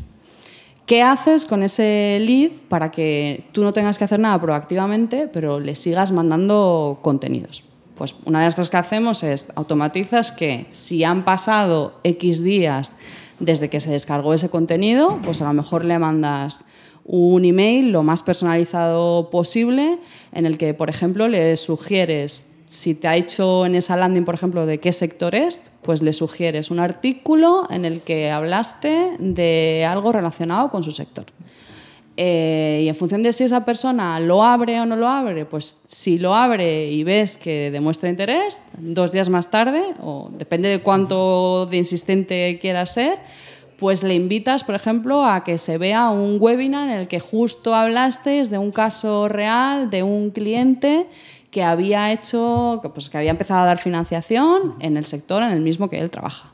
S2: ¿Qué haces con ese lead para que tú no tengas que hacer nada proactivamente, pero le sigas mandando contenidos? Pues una de las cosas que hacemos es automatizas que si han pasado X días desde que se descargó ese contenido, pues a lo mejor le mandas un email lo más personalizado posible en el que, por ejemplo, le sugieres si te ha hecho en esa landing, por ejemplo, de qué sector es, pues le sugieres un artículo en el que hablaste de algo relacionado con su sector. Eh, y en función de si esa persona lo abre o no lo abre, pues si lo abre y ves que demuestra interés, dos días más tarde, o depende de cuánto de insistente quiera ser, pues le invitas, por ejemplo, a que se vea un webinar en el que justo hablaste de un caso real de un cliente que había hecho, pues que había empezado a dar financiación en el sector en el mismo que él trabaja.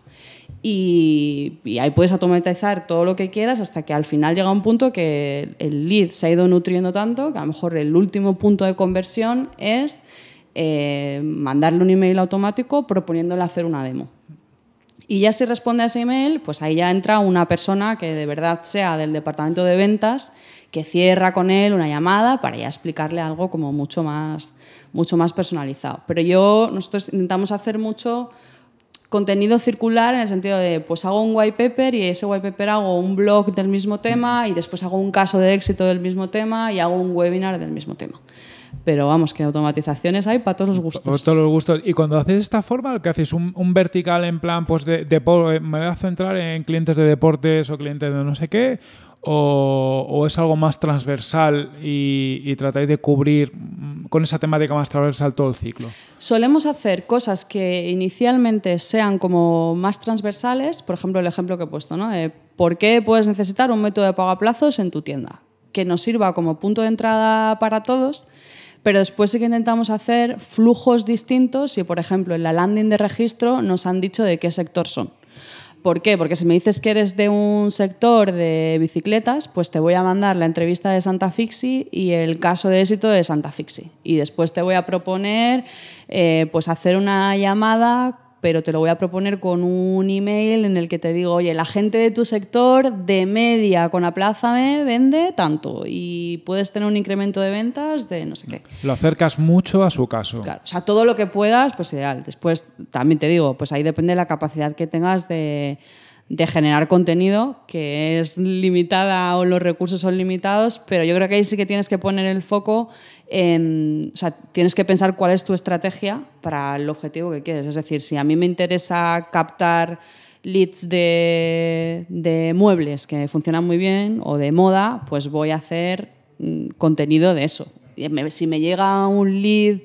S2: Y, ahí puedes automatizar todo lo que quieras hasta que al final llega un punto que el lead se ha ido nutriendo tanto que a lo mejor el último punto de conversión es eh, mandarle un email automático proponiéndole hacer una demo. Y ya si responde a ese email, pues ahí ya entra una persona que de verdad sea del departamento de ventas, que cierra con él una llamada para ya explicarle algo como mucho más, mucho más personalizado. Pero yo, nosotros intentamos hacer mucho contenido circular en el sentido de, pues hago un white paper y ese white paper hago un blog del mismo tema y después hago un caso de éxito del mismo tema y hago un webinar del mismo tema pero vamos, que automatizaciones hay para todos los gustos.
S1: Para todos los gustos. Y cuando haces esta forma, ...que haces? ¿Un, vertical en plan, pues de, eh, me voy a centrar en clientes de deportes o clientes de no sé qué? ¿O, es algo más transversal y, tratáis de cubrir mm, con esa temática más transversal todo el ciclo?
S2: Solemos hacer cosas que inicialmente sean como más transversales, por ejemplo, el ejemplo que he puesto, ¿no? ¿Por qué puedes necesitar un método de pago a plazos en tu tienda? Que nos sirva como punto de entrada para todos pero después sí que intentamos hacer flujos distintos y, por ejemplo, en la landing de registro nos han dicho de qué sector son. ¿Por qué? Porque si me dices que eres de un sector de bicicletas, pues te voy a mandar la entrevista de Santa Fixi y el caso de éxito de Santa Fixi. Y después te voy a proponer eh, pues hacer una llamada pero te lo voy a proponer con un email en el que te digo, oye, la gente de tu sector de media con Aplázame vende tanto y puedes tener un incremento de ventas de no sé qué.
S1: Lo acercas mucho a su caso. Claro, o
S2: sea, todo lo que puedas, pues ideal. Después, también te digo, pues ahí depende de la capacidad que tengas de de generar contenido, que es limitada o los recursos son limitados, pero yo creo que ahí sí que tienes que poner el foco Em, tienes que pensar cuál es tu estrategia para el objetivo que quieres. Es decir, si a mí me interesa captar leads de, de muebles que funcionan muy bien o de moda, pues voy a hacer mm, contenido de eso. Si me llega un lead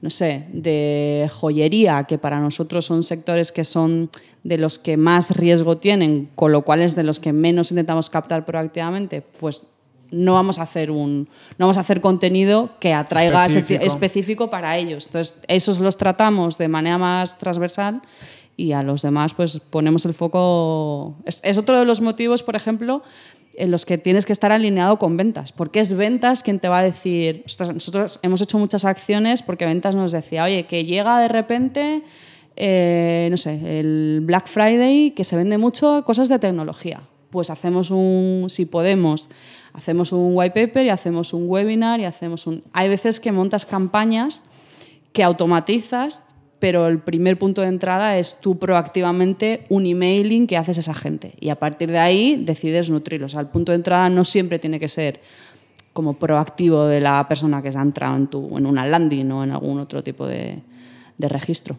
S2: no sé, de joyería, que para nosotros son sectores que son de los que más riesgo tienen, con lo cual es de los que menos intentamos captar proactivamente, pues no vamos a hacer un vamos a hacer contenido que atraiga específico, para ellos. Entonces, esos los tratamos de manera más transversal y a los demás pues ponemos el foco es, otro de los motivos, por ejemplo, en los que tienes que estar alineado con ventas, porque es ventas quien te va a decir, nosotros hemos hecho muchas acciones porque ventas nos decía, oye, que llega de repente eh, no sé, el Black Friday, que se vende mucho cosas de tecnología. Pues hacemos un, si podemos, Hacemos un white paper y hacemos un webinar y hacemos un... Hay veces que montas campañas que automatizas, pero el primer punto de entrada es tú proactivamente un emailing que haces a esa gente y a partir de ahí decides nutrirlos. O sea, el punto de entrada no siempre tiene que ser como proactivo de la persona que se ha entrado en, tu, en una landing o en algún otro tipo de registro.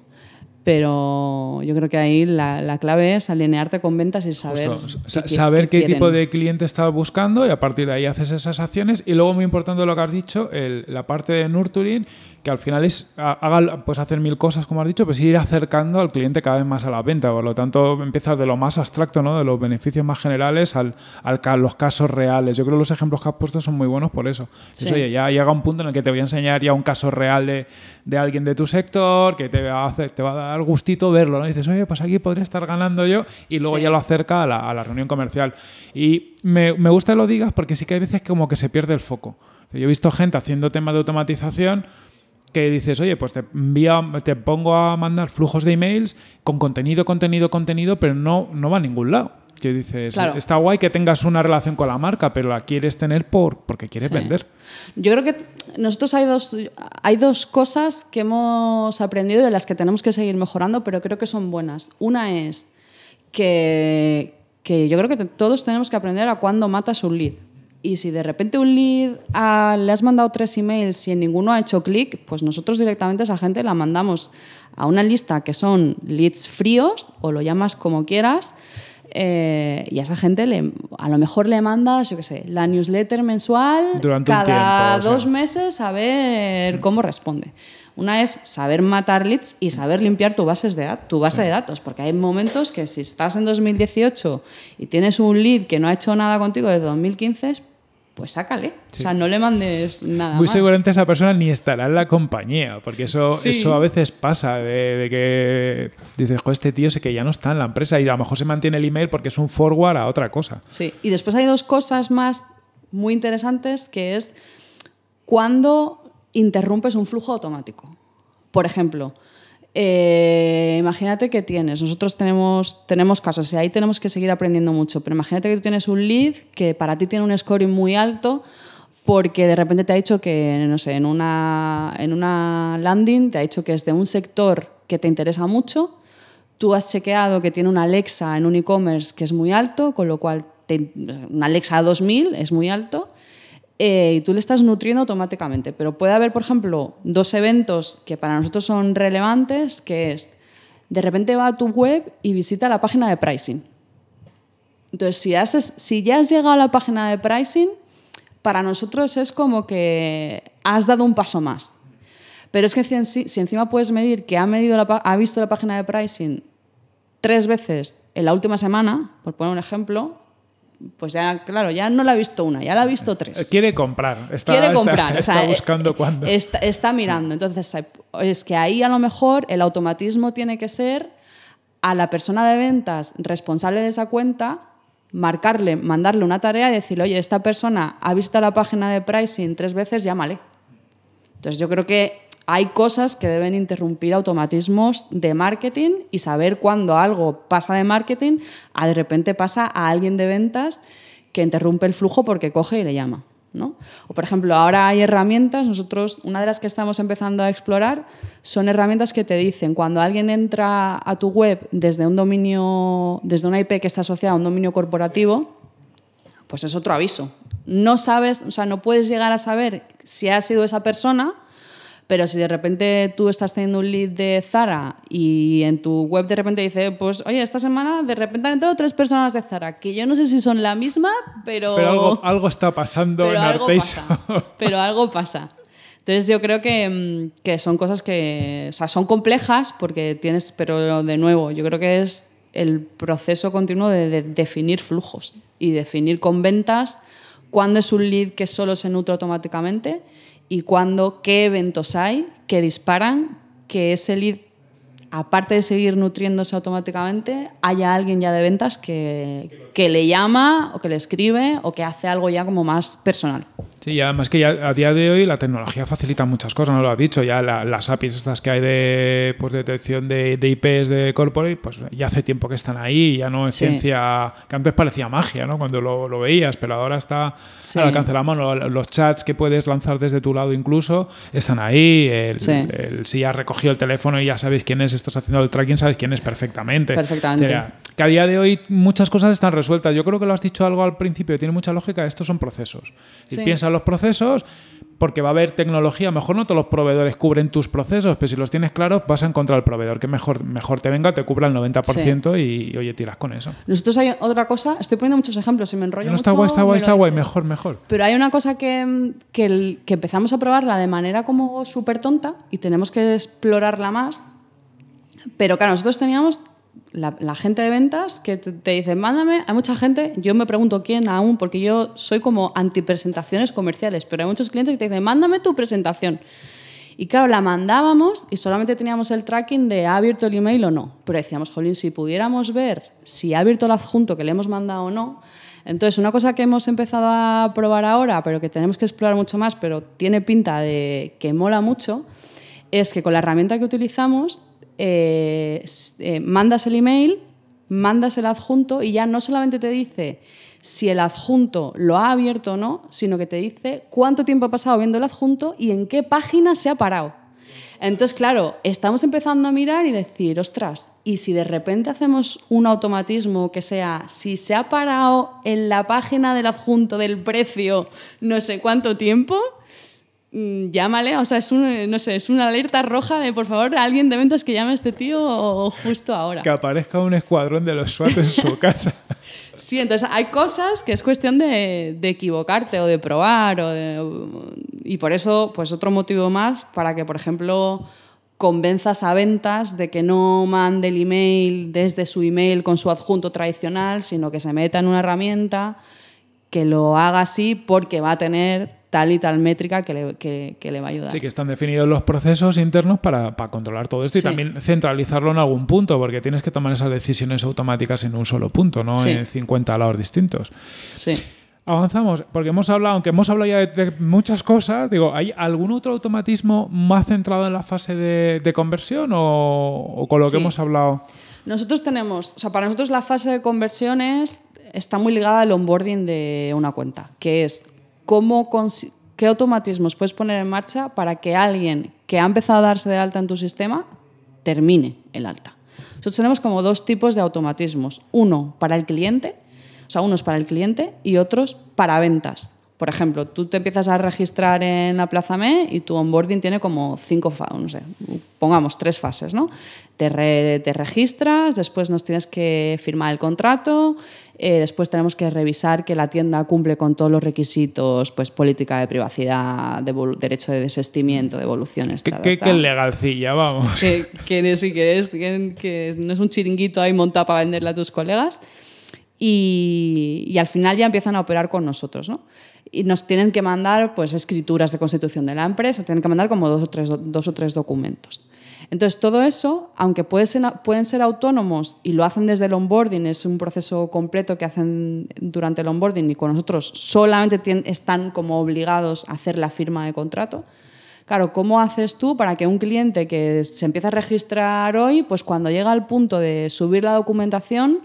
S2: Pero yo creo que ahí la, clave es alinearte con ventas y saber. saber qué, tipo
S1: de cliente estás buscando y a partir de ahí haces esas acciones. Y luego, muy importante lo que has dicho, el, la parte de nurturing, que al final es haga, pues hacer mil cosas, como has dicho, pues ir acercando al cliente cada vez más a la venta. Por lo tanto, empiezas de lo más abstracto, ¿no? de los beneficios más generales al, los casos reales. Yo creo que los ejemplos que has puesto son muy buenos por eso. Sí. ya llega un punto en el que te voy a enseñar ya un caso real de, de alguien de tu sector, que te va a te va a dar dar gustito verlo, ¿no? dices, oye, pues aquí podría estar ganando yo y luego ya lo acerca a la, reunión comercial. Y me, gusta que lo digas porque sí que hay veces como que se pierde el foco. Yo he visto gente haciendo temas de automatización que dices, oye, pues te, te pongo a mandar flujos de emails con contenido, contenido, contenido, pero no, no va a ningún lado. Que dices, está guay que tengas una relación con la marca, pero la quieres tener por, porque quieres vender.
S2: Yo creo que nosotros hay dos, hay dos cosas que hemos aprendido y de las que tenemos que seguir mejorando, pero creo que son buenas. Una es que, que yo creo que todos tenemos que aprender a cuándo matas un lead. Y si de repente un lead le has mandado tres emails y en ninguno ha hecho clic, pues nosotros directamente a esa gente la mandamos a una lista que son leads fríos, o lo llamas como quieras, eh, y a esa gente le, a lo mejor le mandas, yo qué sé, la newsletter mensual Durante cada dos meses a ver cómo responde. Una es saber matar leads y saber limpiar tu, de, tu base de datos, porque hay momentos que si estás en 2018 y tienes un lead que no ha hecho nada contigo desde 2015, pues sácale. O sea, no le mandes nada. Muy
S1: seguramente esa persona ni estará en la compañía, porque eso, eso a veces pasa, de, que dices, este tío sé que ya no está en la empresa y a lo mejor se mantiene el email porque es un forward a otra cosa.
S2: Sí, y después hay dos cosas más muy interesantes, que es cuando interrumpes un flujo automático. Por ejemplo, eh, imagínate que tienes, nosotros tenemos, tenemos casos, y ahí tenemos que seguir aprendiendo mucho, pero imagínate que tú tienes un lead que para ti tiene un scoring muy alto porque de repente te ha dicho que, no sé, en una, en una landing te ha dicho que es de un sector que te interesa mucho, tú has chequeado que tiene una Alexa en un e-commerce que es muy alto, con lo cual una Alexa 2000 es muy alto, eh, y tú le estás nutriendo automáticamente. Pero puede haber, por ejemplo, dos eventos que para nosotros son relevantes, que es, de repente va a tu web y visita la página de pricing. Entonces, si, si ya has llegado a la página de pricing, para nosotros es como que has dado un paso más. Pero es que si, encima puedes medir que ha, ha visto la página de pricing tres veces en la última semana, por poner un ejemplo, pues ya, claro, ya no la ha visto una, ya la ha visto tres. Eh, quiere
S1: comprar, está, Quiere comprar, está, eh, buscando cuándo. Está,
S2: está, mirando. Entonces, eh, es que ahí a lo mejor el automatismo tiene que ser a la persona de ventas responsable de esa cuenta, marcarle, mandarle una tarea y decirle, oye, esta persona ha visto la página de pricing tres veces, llámale. Entonces, yo creo que hay cosas que deben interrumpir automatismos de marketing y saber cuándo algo pasa de marketing a de repente pasa a alguien de ventas que interrumpe el flujo porque coge y le llama. O por ejemplo, ahora hay herramientas, nosotros una de las que estamos empezando a explorar son herramientas que te dicen cuando alguien entra a tu web desde un dominio, desde una IP que está asociada a un dominio corporativo, pues es otro aviso. No sabes, o sea, no puedes llegar a saber si ha sido esa persona pero si de repente tú estás teniendo un lead de Zara y en tu web de repente dice, pues oye, esta semana de repente han entrado tres personas de Zara, que yo no sé si son la misma, pero... Pero
S1: algo, está pasando en algo
S2: Pero algo pasa. Entonces yo creo mm, que, son cosas que, o sea, son complejas porque tienes, pero de nuevo, yo creo que es el proceso continuo de, de definir flujos y definir con ventas cuándo es un lead que solo se nutre automáticamente y cuándo, qué eventos hay que disparan que es el aparte de seguir nutriéndose automáticamente, haya alguien ya de ventas que, que, le llama o que le escribe o que hace algo ya como más personal.
S1: Sí, y además que ya a día de hoy la tecnología facilita muchas cosas, no lo has dicho, ya las APIs estas que hay de pues, detección de, IPs de corporate, pues ya hace tiempo que están ahí, ya no es ciencia, que antes parecía magia, ¿no? Cuando lo, lo veías, pero ahora está sí. al la mano, los chats que puedes lanzar desde tu lado incluso están ahí, si has recogido el teléfono y ya sabéis quién es estás haciendo el tracking sabes quién es perfectamente. Perfectamente. que a día de hoy muchas cosas están resueltas. Yo creo que lo has dicho algo al principio, tiene mucha lógica, estos son procesos. Si piensas en los procesos, porque va a haber tecnología, mejor no todos los proveedores cubren tus procesos, pero si los tienes claros vas a encontrar el proveedor que mejor, mejor te venga, te cubra el 90% y, oye, tiras con eso.
S2: Nosotros hay otra cosa, estoy poniendo muchos ejemplos, y me enrollo. No, está guay, está guay, está guay,
S1: mejor, mejor.
S2: Pero hay una cosa que, que empezamos a probarla de manera como súper tonta y tenemos que explorarla más pero claro, nosotros teníamos la, gente de ventas que te, te dice, mándame, hay mucha gente, yo me pregunto quién aún, porque yo soy como antipresentaciones comerciales, pero hay muchos clientes que te dicen, mándame tu presentación. Y claro, la mandábamos y solamente teníamos el tracking de ha abierto el email o no. Pero decíamos, jolín, si pudiéramos ver si ha abierto el adjunto que le hemos mandado o no. Entonces, una cosa que hemos empezado a probar ahora, pero que tenemos que explorar mucho más, pero tiene pinta de que mola mucho, es que con la herramienta que utilizamos eh, eh, mandas el email, mandas el adjunto y ya no solamente te dice si el adjunto lo ha abierto o no, sino que te dice cuánto tiempo ha pasado viendo el adjunto y en qué página se ha parado. Entonces, claro, estamos empezando a mirar y decir, ostras, y si de repente hacemos un automatismo que sea, si se ha parado en la página del adjunto del precio no sé cuánto tiempo, Mm, llámale, o sea, es, un, eh, no sé, es una alerta roja de por favor alguien de ventas que llame a este tío o justo ahora. Que
S1: aparezca un escuadrón de los SWAT en su casa.
S2: sí, entonces hay cosas que es cuestión de, equivocarte o de probar o y por eso, pues otro motivo más para que, por ejemplo, convenzas a ventas de que no mande el email desde su email con su adjunto tradicional, sino que se meta en una herramienta que lo haga así porque va a tener tal y tal métrica que le, va a ayudar. Sí,
S1: que están definidos los procesos internos para, controlar todo esto y también centralizarlo en algún punto, porque tienes que tomar esas decisiones automáticas en un solo punto, no en 50 lados distintos. Sí. Avanzamos, porque hemos hablado, aunque hemos hablado ya de, muchas cosas, digo, ¿hay algún otro automatismo más centrado en la fase de, conversión o, con lo que hemos hablado?
S2: Nosotros tenemos, o sea, para nosotros la fase de conversión está muy ligada al onboarding de una cuenta, que es ¿cómo ¿qué automatismos puedes poner en marcha para que alguien que ha empezado a darse de alta en tu sistema termine el alta? Nosotros tenemos como dos tipos de automatismos. Uno para el cliente, o sea, unos para el cliente y otros para ventas. Por ejemplo, tú te empiezas a registrar en Aplázame y tu onboarding tiene como cinco, no sé, pongamos tres fases, ¿no? Te, te registras, después nos tienes que firmar el contrato, eh, después tenemos que revisar que la tienda cumple con todos los requisitos, pues política de privacidad, derecho de desestimiento, devoluciones. De ¿Qué, qué, legalcilla, vamos. Que, es y que, es, que no es un chiringuito ahí montado para venderle a tus colegas. Y, y, al final ya empiezan a operar con nosotros. ¿no? y nos tienen que mandar pues, escrituras de constitución de la empresa, tienen que mandar como dos o tres, dos o tres documentos. Entonces, todo eso, aunque pueden ser, pueden ser autónomos y lo hacen desde el onboarding, es un proceso completo que hacen durante el onboarding y con nosotros solamente están como obligados a hacer la firma de contrato. Claro, ¿cómo haces tú para que un cliente que se empieza a registrar hoy, pues cuando llega al punto de subir la documentación,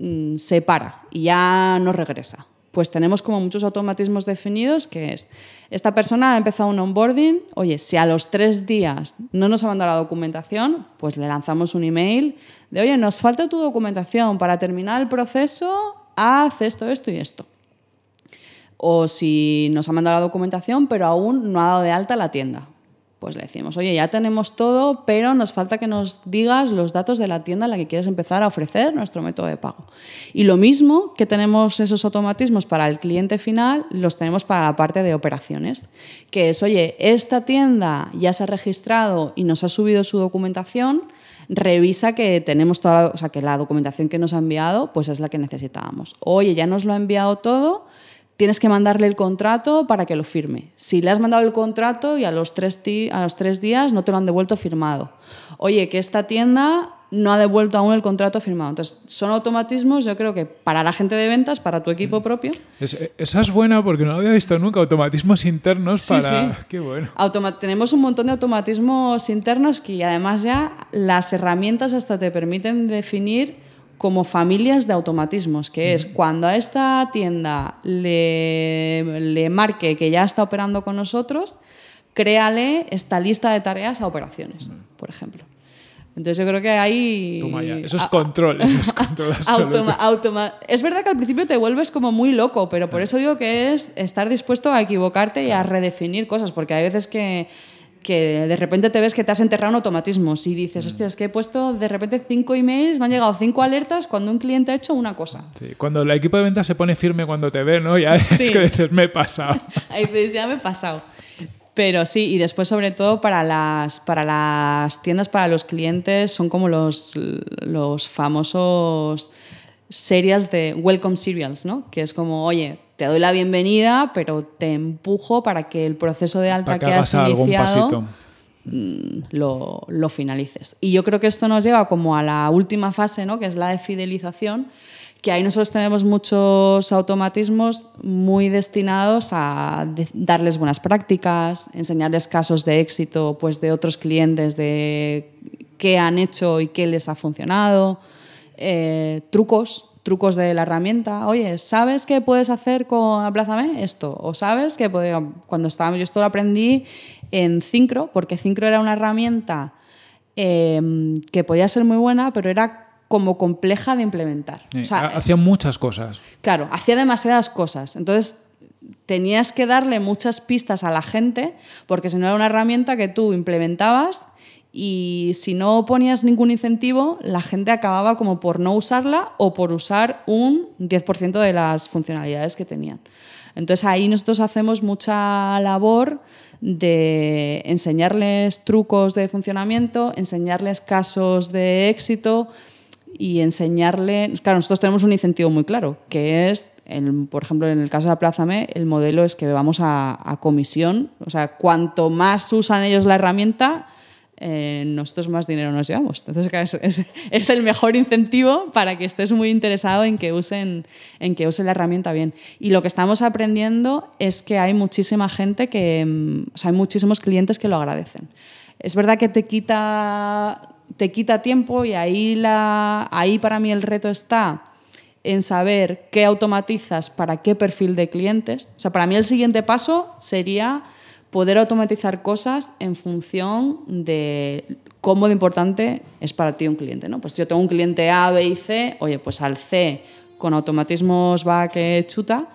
S2: mm, se para y ya no regresa? pues tenemos como muchos automatismos definidos, que es, esta persona ha empezado un onboarding, oye, si a los tres días no nos ha mandado la documentación, pues le lanzamos un email de, oye, nos falta tu documentación para terminar el proceso, haz esto, esto y esto. O si nos ha mandado la documentación, pero aún no ha dado de alta la tienda pues le decimos, oye, ya tenemos todo, pero nos falta que nos digas los datos de la tienda en la que quieres empezar a ofrecer nuestro método de pago. Y lo mismo que tenemos esos automatismos para el cliente final, los tenemos para la parte de operaciones, que es, oye, esta tienda ya se ha registrado y nos ha subido su documentación, revisa que tenemos toda, o sea, que la documentación que nos ha enviado pues es la que necesitábamos. Oye, ya nos lo ha enviado todo, tienes que mandarle el contrato para que lo firme. Si le has mandado el contrato y a los tres, a los tres días no te lo han devuelto firmado. Oye, que esta tienda no ha devuelto aún el contrato firmado. Entonces, son automatismos, yo creo que para la gente de ventas, para tu equipo mm. propio.
S1: esa es buena porque no había visto nunca, automatismos internos para... Sí. Qué bueno.
S2: tenemos un montón de automatismos internos que además ya las herramientas hasta te permiten definir como familias de automatismos, que es cuando a esta tienda le, marque que ya está operando con nosotros, créale esta lista de tareas a operaciones, por ejemplo. Entonces yo creo que ahí... Eso es control, eso es verdad que al principio te vuelves como muy loco, pero por eso digo que es estar dispuesto a equivocarte y a redefinir cosas, porque hay veces que que de repente te ves que te has enterrado en automatismos y dices, mm. hostia, es que he puesto de repente cinco emails, me han llegado cinco alertas cuando un cliente ha hecho una cosa. Sí,
S1: cuando el equipo de ventas se pone firme cuando te ve, ¿no? Ya es que dices, me he
S2: pasado. Ahí dices, ya me he pasado. Pero sí, y después sobre todo para las, para las tiendas, para los clientes, son como los, los famosos series de Welcome Serials, ¿no? Que es como, oye, te doy la bienvenida, pero te empujo para que el proceso de alta que, has iniciado mm, lo, finalices. Y yo creo que esto nos lleva como a la última fase, ¿no? que es la de fidelización, que ahí nosotros tenemos muchos automatismos muy destinados a darles buenas prácticas, enseñarles casos de éxito pues, de otros clientes, de qué han hecho y qué les ha funcionado, eh, trucos trucos de la herramienta. Oye, ¿sabes qué puedes hacer con Aplázame? Esto. O sabes que cuando estábamos, yo esto lo aprendí en Syncro, porque Syncro era una herramienta em, que podía ser muy buena, pero era como compleja de implementar. hacía
S1: muchas cosas.
S2: Claro, hacía demasiadas cosas. Entonces tenías que darle muchas pistas a la gente, porque si no era una herramienta que tú implementabas y si no ponías ningún incentivo, la gente acababa como por no usarla o por usar un 10% de las funcionalidades que tenían. Entonces ahí nosotros hacemos mucha labor de enseñarles trucos de funcionamiento, enseñarles casos de éxito y enseñarles... Claro, nosotros tenemos un incentivo muy claro, que es, por ejemplo, en el caso de Aplázame, el modelo es que vamos a comisión. O sea, cuanto más usan ellos la herramienta, eh, nosotros más dinero nos llevamos. Entonces, es, el mejor incentivo para que estés muy interesado en que, usen, en que usen la herramienta bien. Y lo que estamos aprendiendo es que hay muchísima gente que, mm, o sea, hay muchísimos clientes que lo agradecen. Es verdad que te quita, te quita tiempo y ahí, la, ahí para mí el reto está en saber qué automatizas para qué perfil de clientes. O sea, para mí el siguiente paso sería poder automatizar cosas en función de cómo de importante es para ti un cliente. ¿no? Pues yo tengo un cliente A, B y C, oye, pues al C con automatismos va que chuta,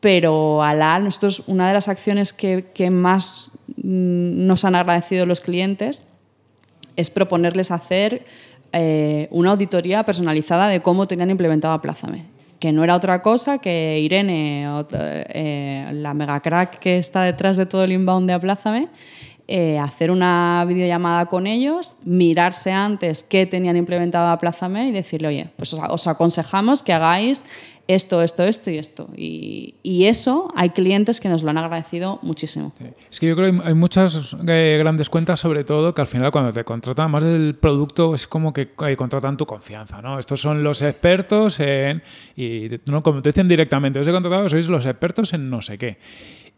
S2: pero al A, nosotros una de las acciones que, más mm, nos han agradecido los clientes es proponerles hacer eh, una auditoría personalizada de cómo tenían implementado Aplázame que no era otra cosa que Irene, eh, la mega crack que está detrás de todo el inbound de Aplázame, eh, hacer una videollamada con ellos, mirarse antes qué tenían implementado Aplázame y decirle, oye, pues os aconsejamos que hagáis esto, esto, esto y esto. Y, eso hay clientes que nos lo han agradecido muchísimo.
S1: Es que yo creo que hay muchas eh, grandes cuentas, sobre todo, que al final cuando te contratan más del producto es como que contratan tu confianza, Estos son los expertos en... Y no, como te dicen directamente, os he contratado, sois los expertos en no sé qué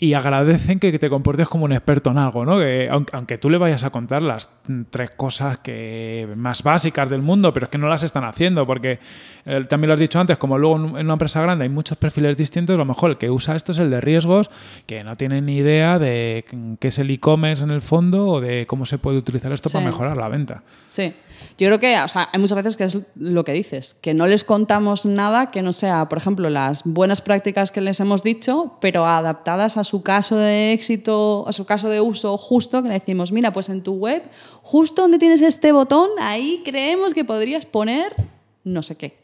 S1: y agradecen que te comportes como un experto en algo, ¿no? Que, aunque, tú le vayas a contar las tres cosas que más básicas del mundo, pero es que no las están haciendo, porque eh, también lo has dicho antes, como luego en una empresa grande hay muchos perfiles distintos, a lo mejor el que usa esto es el de riesgos, que no tiene ni idea de qué es el e-commerce en el fondo o de cómo se puede utilizar esto para mejorar la venta.
S2: Sí. Yo creo que, hay muchas veces que es lo que dices, que no les contamos nada que no sea, por ejemplo, las buenas prácticas que les hemos dicho, pero adaptadas a su caso de éxito, a su caso de uso justo, que le decimos, mira, pues en tu web, justo donde tienes este botón, ahí creemos que podrías poner no sé qué.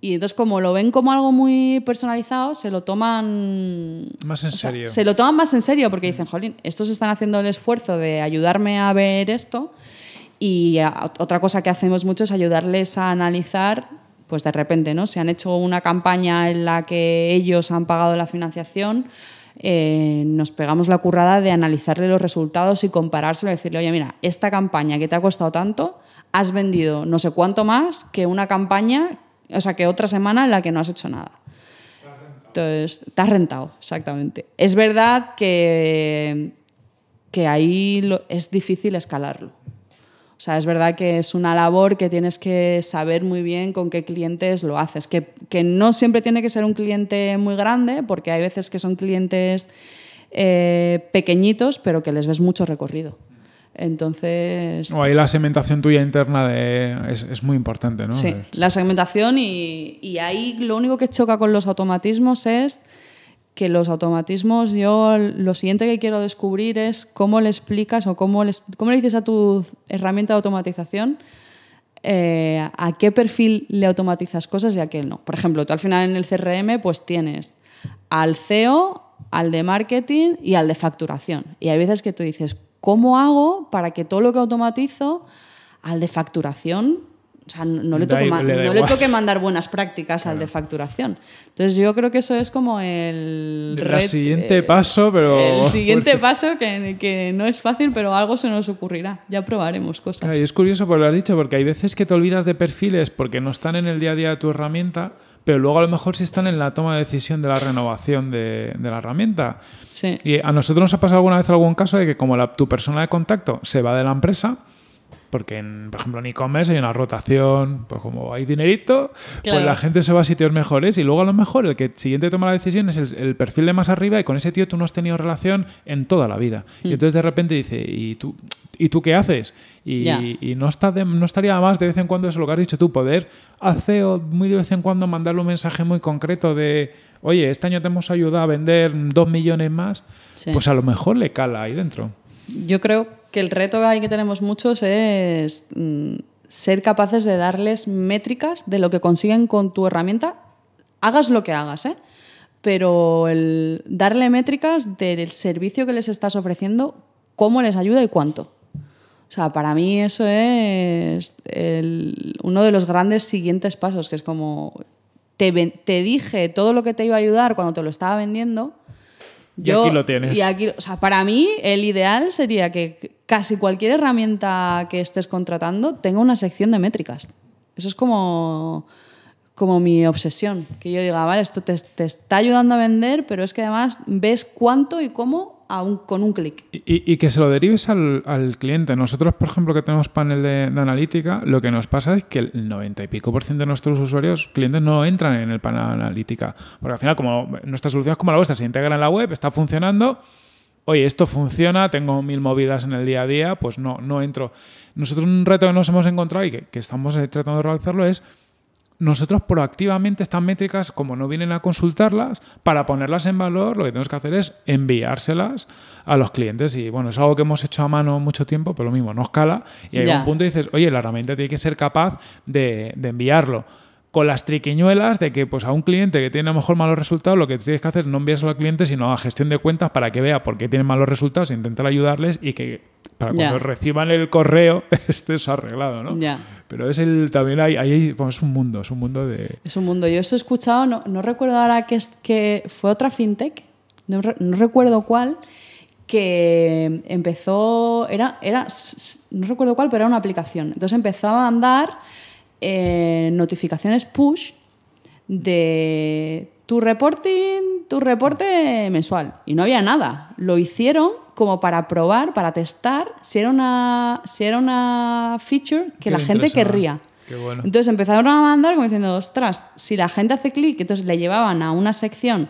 S2: Y entonces, como lo ven como algo muy personalizado, se lo toman.
S1: Más en serio. se lo
S2: toman más en serio porque dicen, jolín, estos están haciendo el esfuerzo de ayudarme a ver esto y eh, otra cosa que hacemos mucho es ayudarles a analizar, pues de repente, ¿no? Se han hecho una campaña en la que ellos han pagado la financiación, eh, nos pegamos la currada de analizarle los resultados y comparárselo y decirle, oye, mira, esta campaña que te ha costado tanto, has vendido no sé cuánto más que una campaña, o sea, que otra semana en la que no has hecho nada. Entonces, te has rentado, exactamente. Es verdad que, que ahí es difícil escalarlo. O sea, es verdad que es una labor que tienes que saber muy bien con qué clientes lo haces, que, no siempre tiene que ser un cliente muy grande, porque hay veces que son clientes eh, pequeñitos, pero que les ves mucho recorrido. Entonces... O ahí
S1: la segmentación tuya interna de, es, muy importante, ¿no? Sí,
S2: la segmentación y, y ahí lo único que choca con los automatismos es que los automatismos, yo lo siguiente que quiero descubrir es cómo le explicas o cómo, le dices a tu herramienta de automatización eh, a qué perfil le automatizas cosas y a qué no. Por ejemplo, tú al final en el CRM pues tienes al CEO, al de marketing y al de facturación. Y hay veces que tú dices, ¿cómo hago para que todo lo que automatizo al de facturación o sea, no, le toque, mandar buenas prácticas al de facturación. Entonces yo creo que eso es como el... siguiente
S1: eh, paso, pero... El siguiente
S2: paso que, no es fácil, pero algo se nos ocurrirá. Ya probaremos cosas. y es
S1: curioso por lo has dicho, porque hay veces que te olvidas de perfiles porque no están en el día a día de tu herramienta, pero luego a lo mejor sí están en la toma de decisión de la renovación de, la herramienta. Sí. Y a nosotros nos ha pasado alguna vez algún caso de que como la, tu persona de contacto se va de la empresa, porque, en, por ejemplo, en e-commerce hay una rotación, pues como hay dinerito, pues la gente se va a sitios mejores y luego a lo mejor el que siguiente toma la decisión es el, perfil de más arriba y con ese tío tú no has tenido relación en toda la vida. Y mm. entonces de repente dice, ¿y tú, ¿y tú qué haces? Y, no, está no estaría más de vez en cuando eso lo que has dicho tú, poder hacer muy de vez en cuando mandarle un mensaje muy concreto de oye, este año te hemos ayudado a vender dos millones más, pues a lo mejor le cala ahí dentro
S2: yo creo que el reto que tenemos muchos es mm, ser capaces de darles métricas de lo que consiguen con tu herramienta, hagas lo que hagas, ¿eh? pero darle métricas del servicio que les estás ofreciendo, cómo les ayuda y cuánto. O sea, para mí eso es uno de los grandes siguientes pasos, que es como, te dije todo lo que te iba a ayudar cuando te lo estaba vendiendo,
S1: yo, y aquí lo tienes.
S2: sea, para mí el ideal sería que casi cualquier herramienta que estés contratando tenga una sección de métricas. Eso es como, como mi obsesión, que yo diga, vale, esto te, te está ayudando a vender, pero es que además ves cuánto y cómo Aún con un clic.
S1: Y, que se lo derives al, cliente. Nosotros, por ejemplo, que tenemos panel de, analítica, lo que nos pasa es que el 90 y pico por ciento de nuestros usuarios, clientes, no entran en el panel de analítica. Porque al final, como nuestra solución es como la vuestra, se integra en la web, está funcionando. Oye, esto funciona, tengo mil movidas en el día a día, pues no, no entro. Nosotros un reto que nos hemos encontrado y que, que estamos eh, tratando de realizarlo es nosotros proactivamente estas métricas, como no vienen a consultarlas, para ponerlas en valor, lo que tenemos que hacer es enviárselas a los clientes. Y bueno, es algo que hemos hecho a mano mucho tiempo, pero lo mismo, no escala. Y hay un punto y dices, oye, la herramienta tiene que ser capaz de enviarlo con las triquiñuelas de que pues a un cliente que tiene a lo mejor malos resultados, lo que tienes que hacer es no enviárselo al cliente, sino a gestión de cuentas para que vea por qué tiene malos resultados, intentar ayudarles y que para cuando reciban el correo estés arreglado, ¿no? Pero es el, también hay, pues, un mundo, es un mundo de...
S2: Es un mundo. Yo eso he escuchado, no, no recuerdo ahora que, es, que fue otra fintech, no, recuerdo cuál, que empezó, era, era, no recuerdo cuál, pero era una aplicación. Entonces empezaba a andar eh, notificaciones push de tu reporting, tu reporte mensual. Y no había nada. Lo hicieron como para probar, para testar si era una, si era una feature que la gente querría. Entonces empezaron a mandar como diciendo, ostras, si la gente hace clic, entonces le llevaban a una sección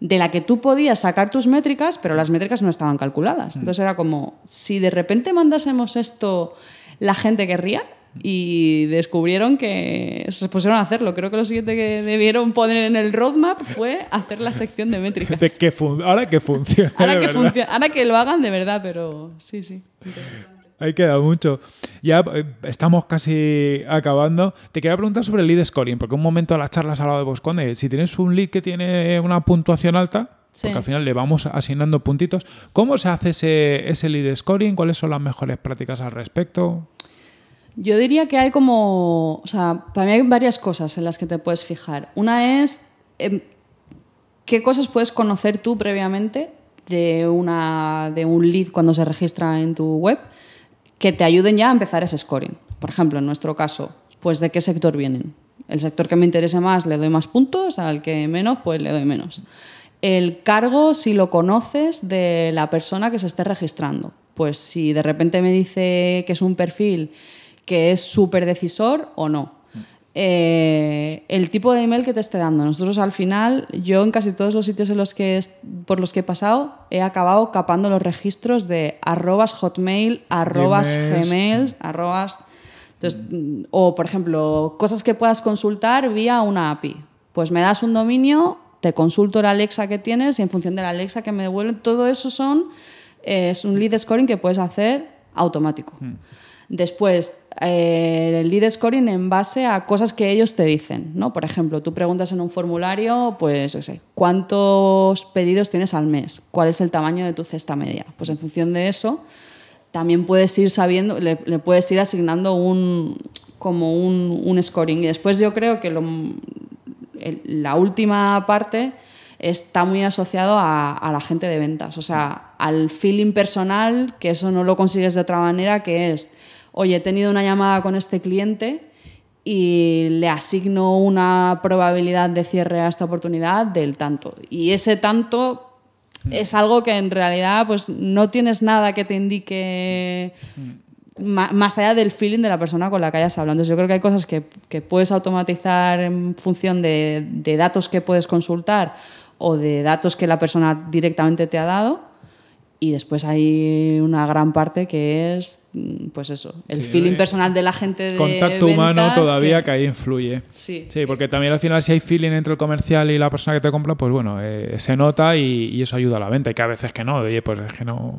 S2: de la que tú podías sacar tus métricas, pero las métricas no estaban calculadas. Mm. Entonces era como, si de repente mandásemos esto, la gente querría y descubrieron que se pusieron a hacerlo. Creo que lo siguiente que debieron poner en el roadmap fue hacer la sección de métricas.
S1: ahora que funciona. Ahora
S2: que, lo hagan de verdad, pero sí, sí.
S1: Ahí queda mucho. Ya eh, estamos casi acabando. Te quería preguntar sobre el lead scoring, porque un momento a las charlas hablaba de Bosconde. Si tienes un lead que tiene una puntuación alta, porque al final le vamos asignando puntitos, ¿cómo se hace ese, ese lead scoring? ¿Cuáles son las mejores prácticas al
S2: respecto? Yo diría que hay como, o sea, para mí hay varias cosas en las que te puedes fijar. Una es em, qué cosas puedes conocer tú previamente de, una, de un lead cuando se registra en tu web que te ayuden ya a empezar ese scoring. Por ejemplo, en nuestro caso, pues de qué sector vienen. El sector que me interesa más le doy más puntos, al que menos, pues le doy menos. El cargo, si lo conoces, de la persona que se esté registrando. Pues si de repente me dice que es un perfil que es súper decisor o no. Eh, el tipo de email que te esté dando. Nosotros al final, yo en casi todos los sitios en los que por los que he pasado, he acabado capando los registros de arrobas hotmail, arrobas gmail, arrobas... o, por ejemplo, cosas que puedas consultar vía una API. Pues me das un dominio, te consulto la Alexa que tienes y en función de la Alexa que me devuelven, todo eso son, eh, es un lead scoring que puedes hacer automático. Mm. Después, eh, el lead scoring en base a cosas que ellos te dicen, ¿no? Por ejemplo, tú preguntas en un formulario, pues, ¿cuántos pedidos tienes al mes? ¿Cuál es el tamaño de tu cesta media? Pues en función de eso, también puedes ir sabiendo, le, puedes ir asignando un, como un, scoring. Y después yo creo que lo, la última parte está muy asociado a, la gente de ventas, o sea, al feeling personal, que eso no lo consigues de otra manera, que es oye, he tenido una llamada con este cliente y le asigno una probabilidad de cierre a esta oportunidad del tanto. Y ese tanto es algo que en realidad pues no tienes nada que te indique más allá del feeling de la persona con la que hayas hablado. Entonces yo creo que hay cosas que, puedes automatizar en función de, datos que puedes consultar o de datos que la persona directamente te ha dado y después hay una gran parte que es, mm, pues eso, el feeling eh, personal de la gente. De contacto humano todavía
S1: que... ahí influye. Sí. sí. porque también al final si hay feeling entre el comercial y la persona que te compra, pues bueno, eh, se nota y, eso ayuda a la venta. Y que a veces que no, oye, pues es que no,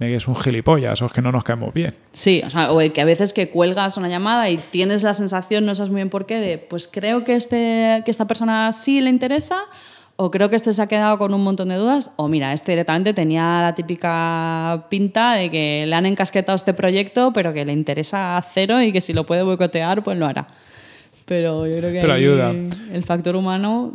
S1: me es un gilipollas o es que no nos caemos bien.
S2: Sí, o, sea, que a veces que cuelgas una llamada y tienes la sensación, no sabes muy bien por qué, de pues creo que, este, que esta persona sí le interesa o creo que este se ha quedado con un montón de dudas, o mira, este directamente tenía la típica pinta de que le han encasquetado este proyecto, pero que le interesa cero y que si lo puede boicotear, pues lo hará. Pero yo creo que ayuda. el factor humano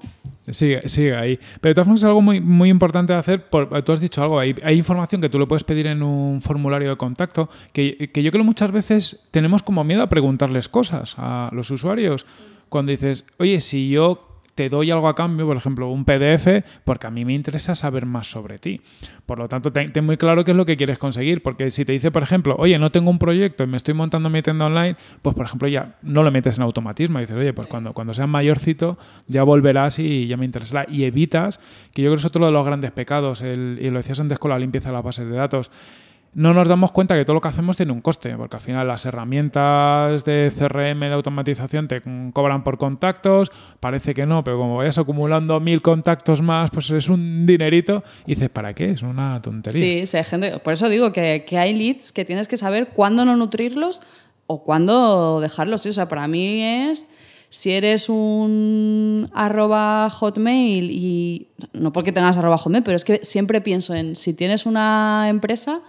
S1: Sigue, ahí. Pero de todas formas es algo muy, muy importante de hacer. tú has dicho algo, hay, hay, información que tú lo puedes pedir en un formulario de contacto, que, que, yo creo muchas veces tenemos como miedo a preguntarles cosas a los usuarios. Cuando dices, oye, si yo te doy algo a cambio, por ejemplo, un PDF, porque a mí me interesa saber más sobre ti. Por lo tanto, ten, muy claro qué es lo que quieres conseguir, porque si te dice, por ejemplo, oye, no tengo un proyecto y me estoy montando mi tienda online, pues por ejemplo ya no lo metes en automatismo, dices, oye, pues cuando, cuando seas mayorcito ya volverás y ya me interesará. Y evitas, que yo creo que es otro de los grandes pecados, y lo decías antes con la limpieza de las bases de datos, no nos damos cuenta que todo lo que hacemos tiene un coste, porque al final las herramientas de CRM de automatización te cobran por contactos, parece que no, pero como vayas acumulando mil contactos más, pues es un dinerito y dices, ¿para qué? Es una tontería.
S2: Sí, por eso digo que, hay leads que tienes que saber cuándo no nutrirlos o cuándo dejarlos. o sea, para mí es si eres un arroba hotmail y no porque tengas arroba hotmail, pero es que siempre pienso en si tienes una empresa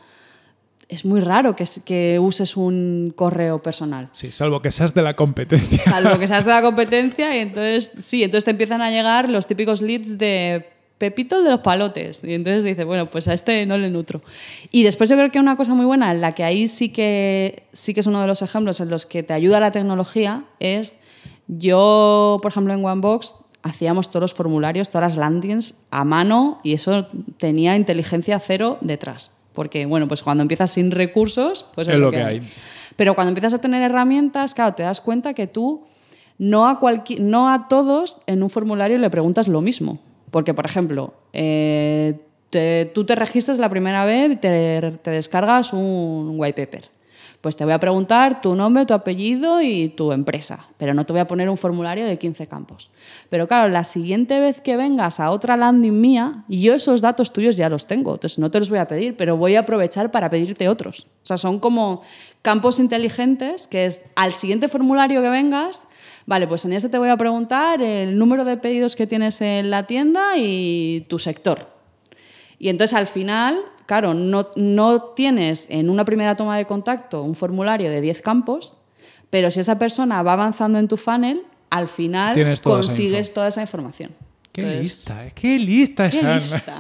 S2: es muy raro que, que, uses un correo personal.
S1: Sí, salvo que seas de la competencia.
S2: Salvo que seas de la competencia y entonces, sí, entonces te empiezan a llegar los típicos leads de Pepito de los palotes. Y entonces dices, bueno, pues a este no le nutro. Y después yo creo que una cosa muy buena, en la que ahí sí que, sí que es uno de los ejemplos en los que te ayuda la tecnología, es yo, por ejemplo, en OneBox hacíamos todos los formularios, todas las landings a mano y eso tenía inteligencia cero detrás porque, bueno, pues cuando empiezas sin recursos, pues es, lo que, hay. Pero cuando empiezas a tener herramientas, claro, te das cuenta que tú no a, no a todos en un formulario le preguntas lo mismo. Porque, por ejemplo, eh, tú te registras la primera vez y te descargas un white paper pues te voy a preguntar tu nombre, tu apellido y tu empresa, pero no te voy a poner un formulario de 15 campos. Pero claro, la siguiente vez que vengas a otra landing mía, yo esos datos tuyos ya los tengo, entonces no te los voy a pedir, pero voy a aprovechar para pedirte otros. O sea, son como campos inteligentes que es al siguiente formulario que vengas, vale, pues en ese te voy a preguntar el número de pedidos que tienes en la tienda y tu sector. Y entonces al final Claro, no, no tienes en una primera toma de contacto un formulario de 10 campos, pero si esa persona va avanzando en tu funnel, al final consigues toda esa información. Qué lista,
S1: eh, qué lista, qué lista.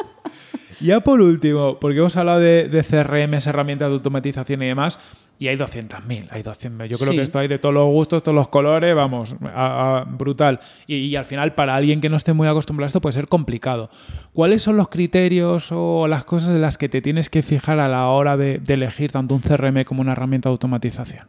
S1: ya por último, porque hemos hablado de, de herramientas de automatización y demás, y hay 200.000, hay 200.000. yo creo que esto hay de todos los gustos, todos los colores, vamos, brutal. Y, al final, para alguien que no esté muy acostumbrado a esto, puede ser complicado. ¿Cuáles son los criterios o las cosas en las que te tienes que fijar a la hora de, de elegir tanto un CRM como una
S2: herramienta de automatización?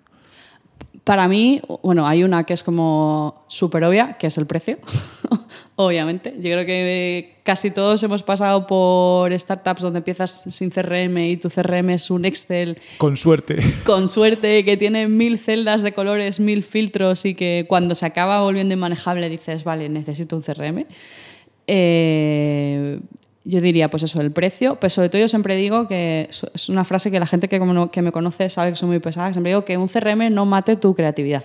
S2: Para mí, bueno, hay una que es como súper obvia, que es el precio, obviamente. Yo creo que casi todos hemos pasado por startups donde empiezas sin CRM y tu CRM es un Excel. Con suerte. Con suerte, que tiene mil celdas de colores, mil filtros y que cuando se acaba volviendo inmanejable dices, vale, necesito un CRM. Eh, yo diría, pues eso, el precio, pero sobre todo yo siempre digo que es una frase que la gente que, que me conoce sabe que soy muy pesada, siempre digo que un CRM no mate tu creatividad.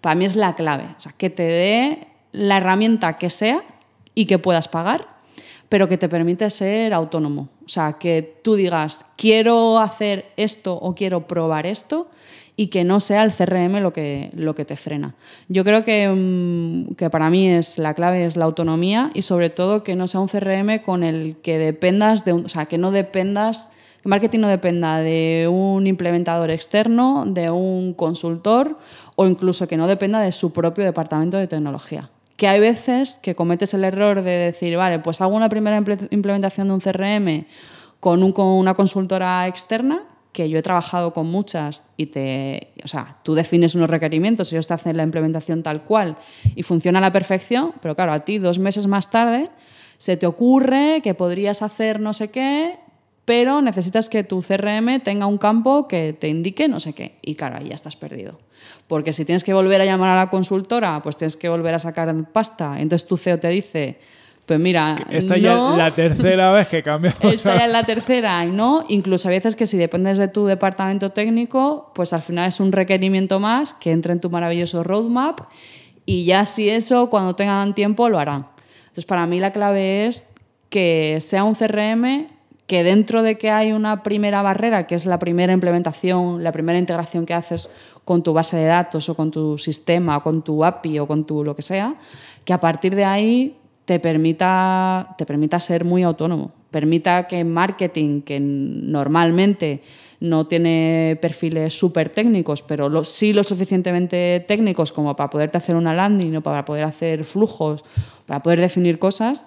S2: Para mí es la clave, o sea, que te dé la herramienta que sea y que puedas pagar, pero que te permite ser autónomo. O sea, que tú digas, quiero hacer esto o quiero probar esto, y que no sea el CRM lo que, lo que te frena. Yo creo mm, que, para mí es la clave es la autonomía y sobre todo que no sea un CRM con el que dependas de un, o sea, que no dependas que marketing no dependa de un implementador externo, de un consultor o incluso que no dependa de su propio departamento de tecnología. Que hay veces que cometes el error de decir, vale, pues hago una primera implementación de un CRM con una consultora externa que yo he trabajado con muchas y te, o sea, tú defines unos requerimientos, y ellos te hacen la implementación tal cual y funciona a la perfección, pero claro, a ti dos meses más tarde se te ocurre que podrías hacer no sé qué, pero necesitas que tu CRM tenga un campo que te indique no sé qué. Y claro, ahí ya estás perdido. Porque si tienes que volver a llamar a la consultora, pues tienes que volver a sacar pasta. Entonces tu CEO te dice, pues mira, esta ya es la tercera
S1: vez que cambiamos. Esta ya
S2: es la tercera y no, incluso a veces que si dependes de tu departamento técnico, pues al final es un requerimiento más que entre en tu maravilloso roadmap y ya si eso, cuando tengan tiempo, lo harán. Entonces, para mí la clave es que sea un CRM que dentro de que hay una primera barrera, que es la primera implementación, la primera integración que haces con tu base de datos o con tu sistema o con tu API o con tu lo que sea, que a partir de ahí te permita, te permita ser muy autónomo, permita que marketing, que normalmente no tiene perfiles súper técnicos, pero sí lo suficientemente técnicos como para poderte hacer una landing o para poder hacer flujos, para poder definir cosas,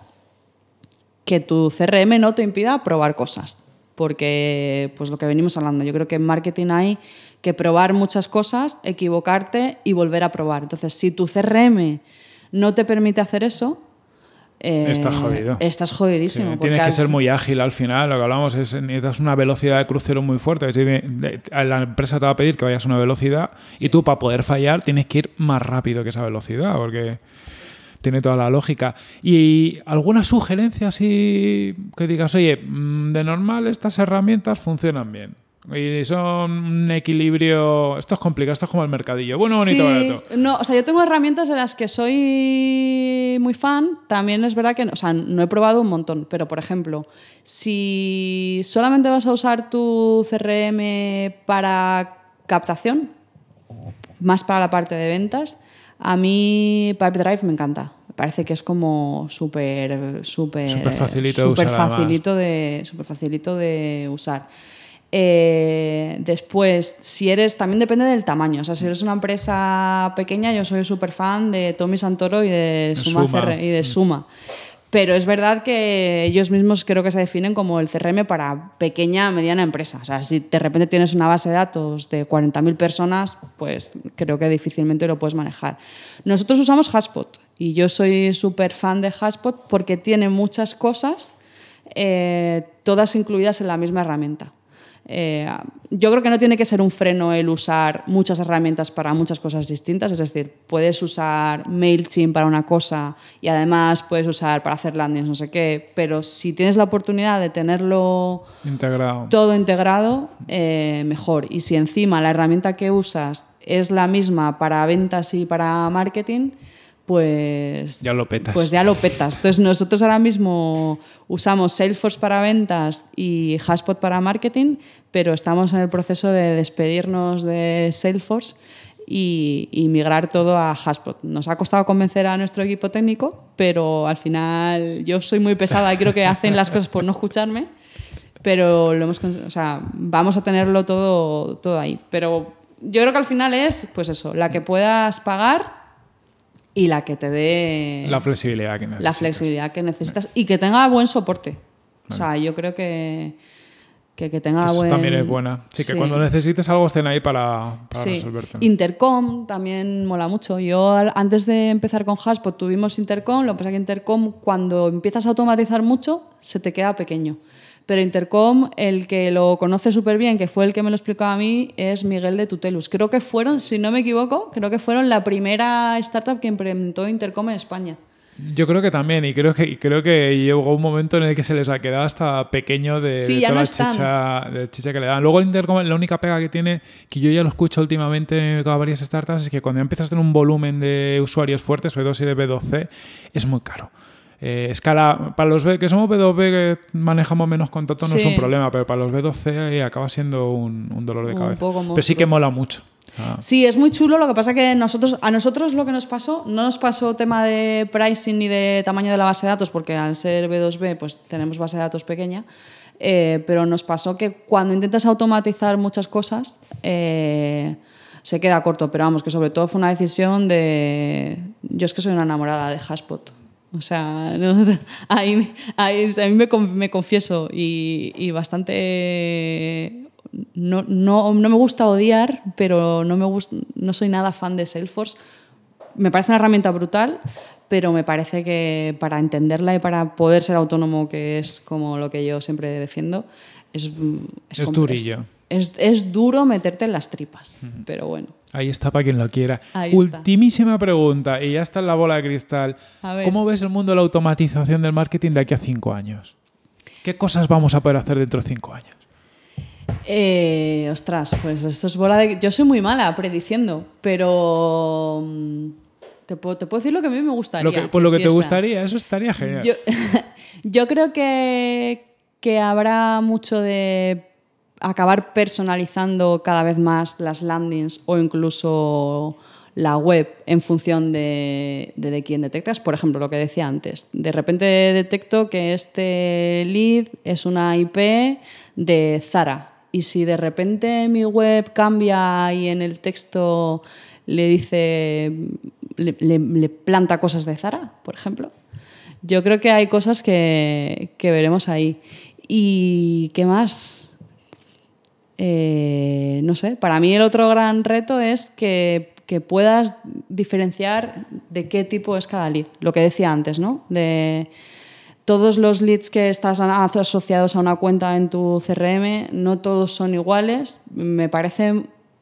S2: que tu CRM no te impida probar cosas. Porque, pues lo que venimos hablando, yo creo que en marketing hay que probar muchas cosas, equivocarte y volver a probar. Entonces, si tu CRM no te permite hacer eso, eh, estás jodido. Estás jodidísimo. tienes que
S1: ser muy ágil al final. Lo que hablamos es necesitas una velocidad de crucero muy fuerte. La empresa te va a pedir que vayas a una velocidad y tú para poder fallar tienes que ir más rápido que esa velocidad porque tiene toda la lógica. ¿Y alguna sugerencia así que digas, oye, mm, de normal estas herramientas funcionan bien? Y son un equilibrio. Esto es complicado, esto es como el mercadillo. Bueno, bonito, barato.
S2: No, o sea, yo tengo herramientas de las que soy muy fan. También es verdad que, o sea, no he probado un montón, pero por ejemplo, si solamente vas a usar tu CRM para captación, más para la parte de ventas, a mí Pipedrive me encanta parece que es como súper súper facilito, facilito de super facilito de usar eh, después, si eres, también depende del tamaño. O sea, si eres una empresa pequeña, yo soy súper fan de Tommy Santoro y de Suma, y de mm. Suma. Pero es verdad que ellos mismos creo que se definen como el CRM para pequeña, mediana empresa. O sea, si de repente tienes una base de datos de 40.000 personas, pues creo que difícilmente lo puedes manejar. Nosotros usamos Haspot y yo soy súper fan de Haspot porque tiene muchas cosas, eh, todas incluidas en la misma herramienta. Eh, yo creo que no tiene que ser un freno el usar muchas herramientas para muchas cosas distintas, es decir, puedes usar MailChimp para una cosa y además puedes usar para hacer landings, no sé qué, pero si tienes la oportunidad de tenerlo todo integrado, eh, mejor. Y si encima la herramienta que usas es la misma para ventas y para marketing, pues
S1: ya lo petas. Pues ya
S2: lo petas. Entonces nosotros ahora mismo usamos Salesforce para ventas y HubSpot para marketing, pero estamos en el proceso de despedirnos de Salesforce y, migrar todo a HubSpot Nos ha costado convencer a nuestro equipo técnico, pero al final yo soy muy pesada y creo que hacen las cosas por no escucharme, pero lo vamos a tenerlo todo, todo ahí. Pero yo creo que al final es, pues eso, la que puedas pagar y la que te dé... La
S1: flexibilidad que necesitas. La
S2: flexibilidad que necesitas y que tenga buen soporte. O sea, yo creo que... Que, tenga Eso buen... también es buena. Sí, que cuando necesites
S1: algo estén ahí para, para sí.
S2: Intercom también mola mucho. Yo antes de empezar con Haspot pues tuvimos Intercom, lo que pasa es que Intercom cuando empiezas a automatizar mucho se te queda pequeño. Pero Intercom, el que lo conoce súper bien, que fue el que me lo explicó a mí, es Miguel de Tutelus. Creo que fueron, si no me equivoco, creo que fueron la primera startup que implementó Intercom en España.
S1: Yo creo que también, y creo que, creo que llegó un momento en el que se les ha quedado hasta pequeño de, toda la chicha, que le dan. Luego Intercom, la única pega que tiene, que yo ya lo escucho últimamente con varias startups, es que cuando ya empiezas a tener un volumen de usuarios fuertes, sobre todo y eres b 2 es muy caro. Eh, escala, para los B, que somos B2B, que manejamos menos contacto, no es un problema, pero para los B2C eh, acaba siendo un, dolor de cabeza. pero sí que mola mucho. Ah.
S2: Sí, es muy chulo. Lo que pasa que nosotros, a nosotros lo que nos pasó, no nos pasó tema de pricing ni de tamaño de la base de datos, porque al ser B2B, pues tenemos base de datos pequeña. Eh, pero nos pasó que cuando intentas automatizar muchas cosas, se queda corto. Pero vamos, que sobre todo fue una decisión de. Yo es que soy una enamorada de Hashpot. O sea, a mí me, confieso y, bastante... No, no, me gusta odiar, pero no, me no soy nada fan de Salesforce. Me parece una herramienta brutal, pero me parece que para entenderla y para poder ser autónomo, que es como lo que yo siempre defiendo, es... Mm, es, es es, duro meterte en las tripas, pero bueno.
S1: Ahí está para quien lo quiera. Ultimísima pregunta, y ya está en la bola de cristal. ¿Cómo ves el mundo de la automatización del marketing de aquí a cinco años? ¿Qué cosas vamos a poder hacer dentro de cinco años?
S2: Eh, ostras, pues esto es bola de... Yo soy muy mala prediciendo, pero... Mm, te puedo, decir lo que a mí me gustaría. por pues lo que te gustaría,
S1: eso estaría genial.
S2: Yo, creo que, que habrá mucho de acabar personalizando cada vez más las landings o incluso la web en función de, de, quién detectas. Por ejemplo, lo que decía antes, de repente detecto que este lead es una IP de Zara. Y si de repente mi web cambia y en el texto le dice, le, planta cosas de Zara, por ejemplo, yo creo que hay cosas que, que veremos ahí. ¿Y qué más? Eh, no sé, para mí el otro gran reto es que, puedas diferenciar de qué tipo es cada lead, lo que decía antes, ¿no? De todos los leads que estás asociados a una cuenta en tu CRM, no todos son iguales, me parece,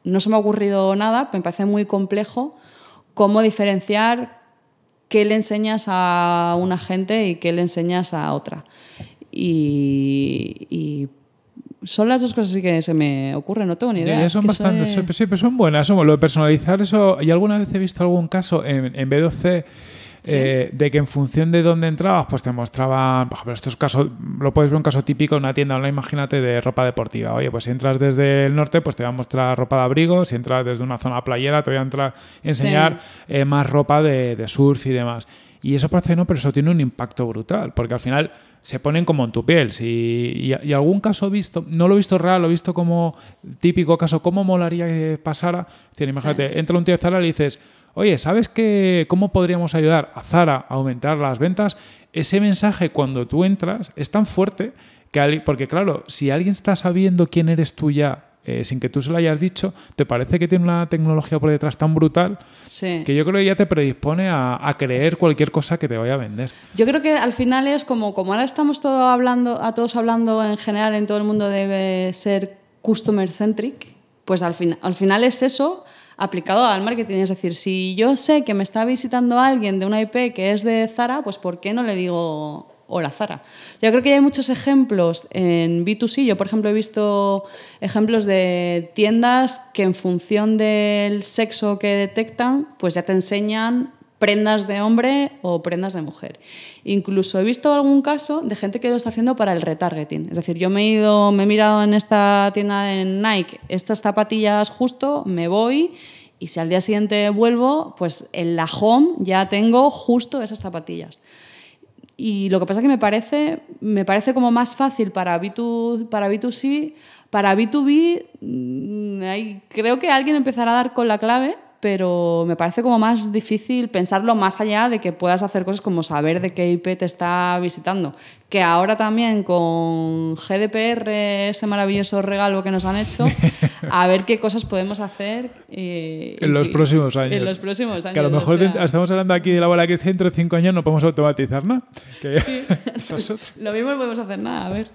S2: no se me ha ocurrido nada, me parece muy complejo cómo diferenciar qué le enseñas a una gente y qué le enseñas a otra. y son las dos cosas que se me ocurren, no tengo ni idea. son bastante, sí,
S1: pero son buenas. lo de personalizar eso, y alguna vez he visto algún caso en, B2C. c eh, de que en función de dónde entrabas, pues te mostraban, por ejemplo, estos caso, lo puedes ver un caso típico en una tienda online, imagínate, de ropa deportiva. Oye, pues si entras desde el norte, pues te va a mostrar ropa de abrigo, si entras desde una zona playera, te voy a entrar, enseñar eh, más ropa de, de surf y demás. Y eso parece no, pero eso tiene un impacto brutal, porque al final se ponen como en tu piel. Si, y, algún caso visto, no lo he visto real, lo he visto como típico caso, ¿cómo molaría que pasara? imagínate, entra un tío de Zara y le dices, oye, ¿sabes qué, cómo podríamos ayudar a Zara a aumentar las ventas? Ese mensaje cuando tú entras es tan fuerte que, porque claro, si alguien está sabiendo quién eres tú ya eh, sin que tú se lo hayas dicho, te parece que tiene una tecnología por detrás tan brutal que yo creo que ya te predispone a, creer cualquier cosa que te vaya a vender.
S2: Yo creo que al final es como, como ahora estamos todo hablando, a todos hablando en general en todo el mundo de eh, ser customer centric, pues al, al final es eso aplicado al marketing. Es decir, si yo sé que me está visitando alguien de una IP que es de Zara, pues ¿por qué no le digo o Zara. Yo creo que hay muchos ejemplos en B2C. Yo, por ejemplo, he visto ejemplos de tiendas que en función del sexo que detectan, pues ya te enseñan prendas de hombre o prendas de mujer. Incluso he visto algún caso de gente que lo está haciendo para el retargeting. Es decir, yo me he ido, me he mirado en esta tienda de Nike, estas zapatillas justo, me voy y si al día siguiente vuelvo, pues en la home ya tengo justo esas zapatillas. Y lo que pasa es que me parece, me parece como más fácil para, B2, para B2C. Para B2B, mm, creo que alguien empezará a dar con la clave pero me parece como más difícil pensarlo más allá de que puedas hacer cosas como saber de qué IP te está visitando. Que ahora también con GDPR, ese maravilloso regalo que nos han hecho, a ver qué cosas podemos hacer. en los próximos años. En los próximos años. Que a lo mejor estamos
S1: hablando aquí de la bola que es dentro de cinco años no podemos automatizar nada. ¿no?
S2: Sí. lo mismo no podemos hacer nada, a ver.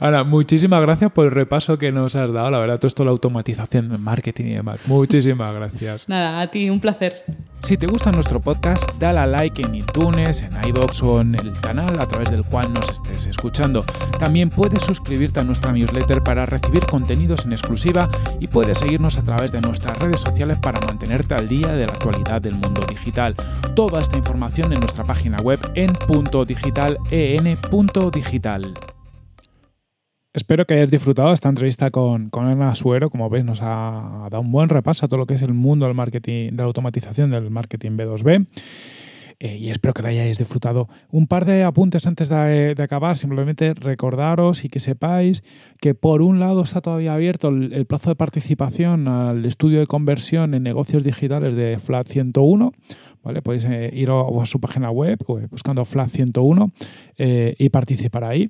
S1: Ahora muchísimas gracias por el repaso que nos has dado. La verdad, todo esto la automatización de marketing y demás. Muchísimas gracias. Nada, a ti un placer. Si te gusta nuestro podcast, dale a like en iTunes, en iBox o en el canal a través del cual nos estés escuchando. También puedes suscribirte a nuestra newsletter para recibir contenidos en exclusiva y puedes seguirnos a través de nuestras redes sociales para mantenerte al día de la actualidad del mundo digital. Toda esta información en nuestra página web en punto Espero que hayáis disfrutado esta entrevista con, con Ana Suero. Como veis, nos ha dado un buen repaso a todo lo que es el mundo del marketing, de la automatización del marketing B2B. Eh, y espero que lo hayáis disfrutado. Un par de apuntes antes de, acabar, simplemente recordaros y que sepáis que por un lado está todavía abierto el, plazo de participación al estudio de conversión en negocios digitales de Flat 101. ¿Vale? Podéis eh, ir a, su página web eh, buscando Flat 101 y participar ahí.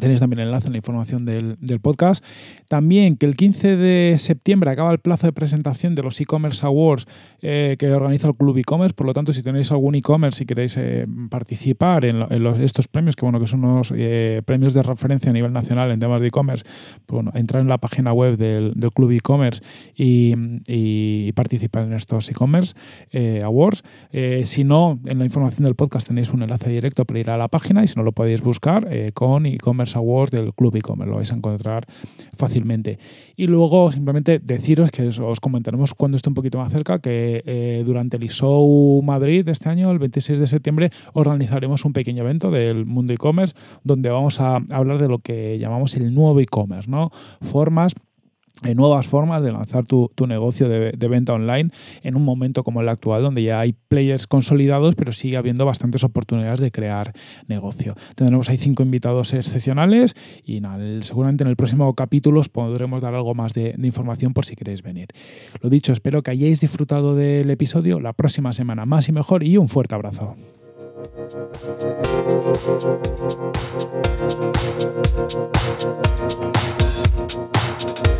S1: Tenéis también el enlace en la información del, podcast. También que el 15 de septiembre acaba el plazo de presentación de los e-commerce awards eh, que organiza el Club e-commerce. Por lo tanto, si tenéis algún e-commerce y queréis eh, participar en, estos premios, que bueno, que son unos eh, premios de referencia a nivel nacional en temas de e-commerce, pues bueno, entrar en la página web del, Club e-commerce y, y, participar en estos e-commerce awards. si no, en la información del podcast tenéis un enlace directo para ir a la página y si no lo podéis buscar con e-commerce awards del Club e-commerce, lo vais a encontrar fácilmente. Y luego simplemente deciros que os comentaremos cuando esté un poquito más cerca que eh, durante el ISO Madrid de este año, el 26 de septiembre, organizaremos un pequeño evento del mundo e-commerce donde vamos a hablar de lo que llamamos el nuevo e-commerce, ¿no? Formas eh, nuevas formas de lanzar tu, negocio de, venta online en un momento como el actual, donde ya hay players consolidados, pero sigue habiendo bastantes oportunidades de crear negocio. Tendremos ahí cinco invitados excepcionales y seguramente en el próximo capítulo os podremos dar algo más de, información por si queréis venir. Lo dicho, espero que hayáis disfrutado del episodio. La próxima semana más y mejor y un fuerte abrazo.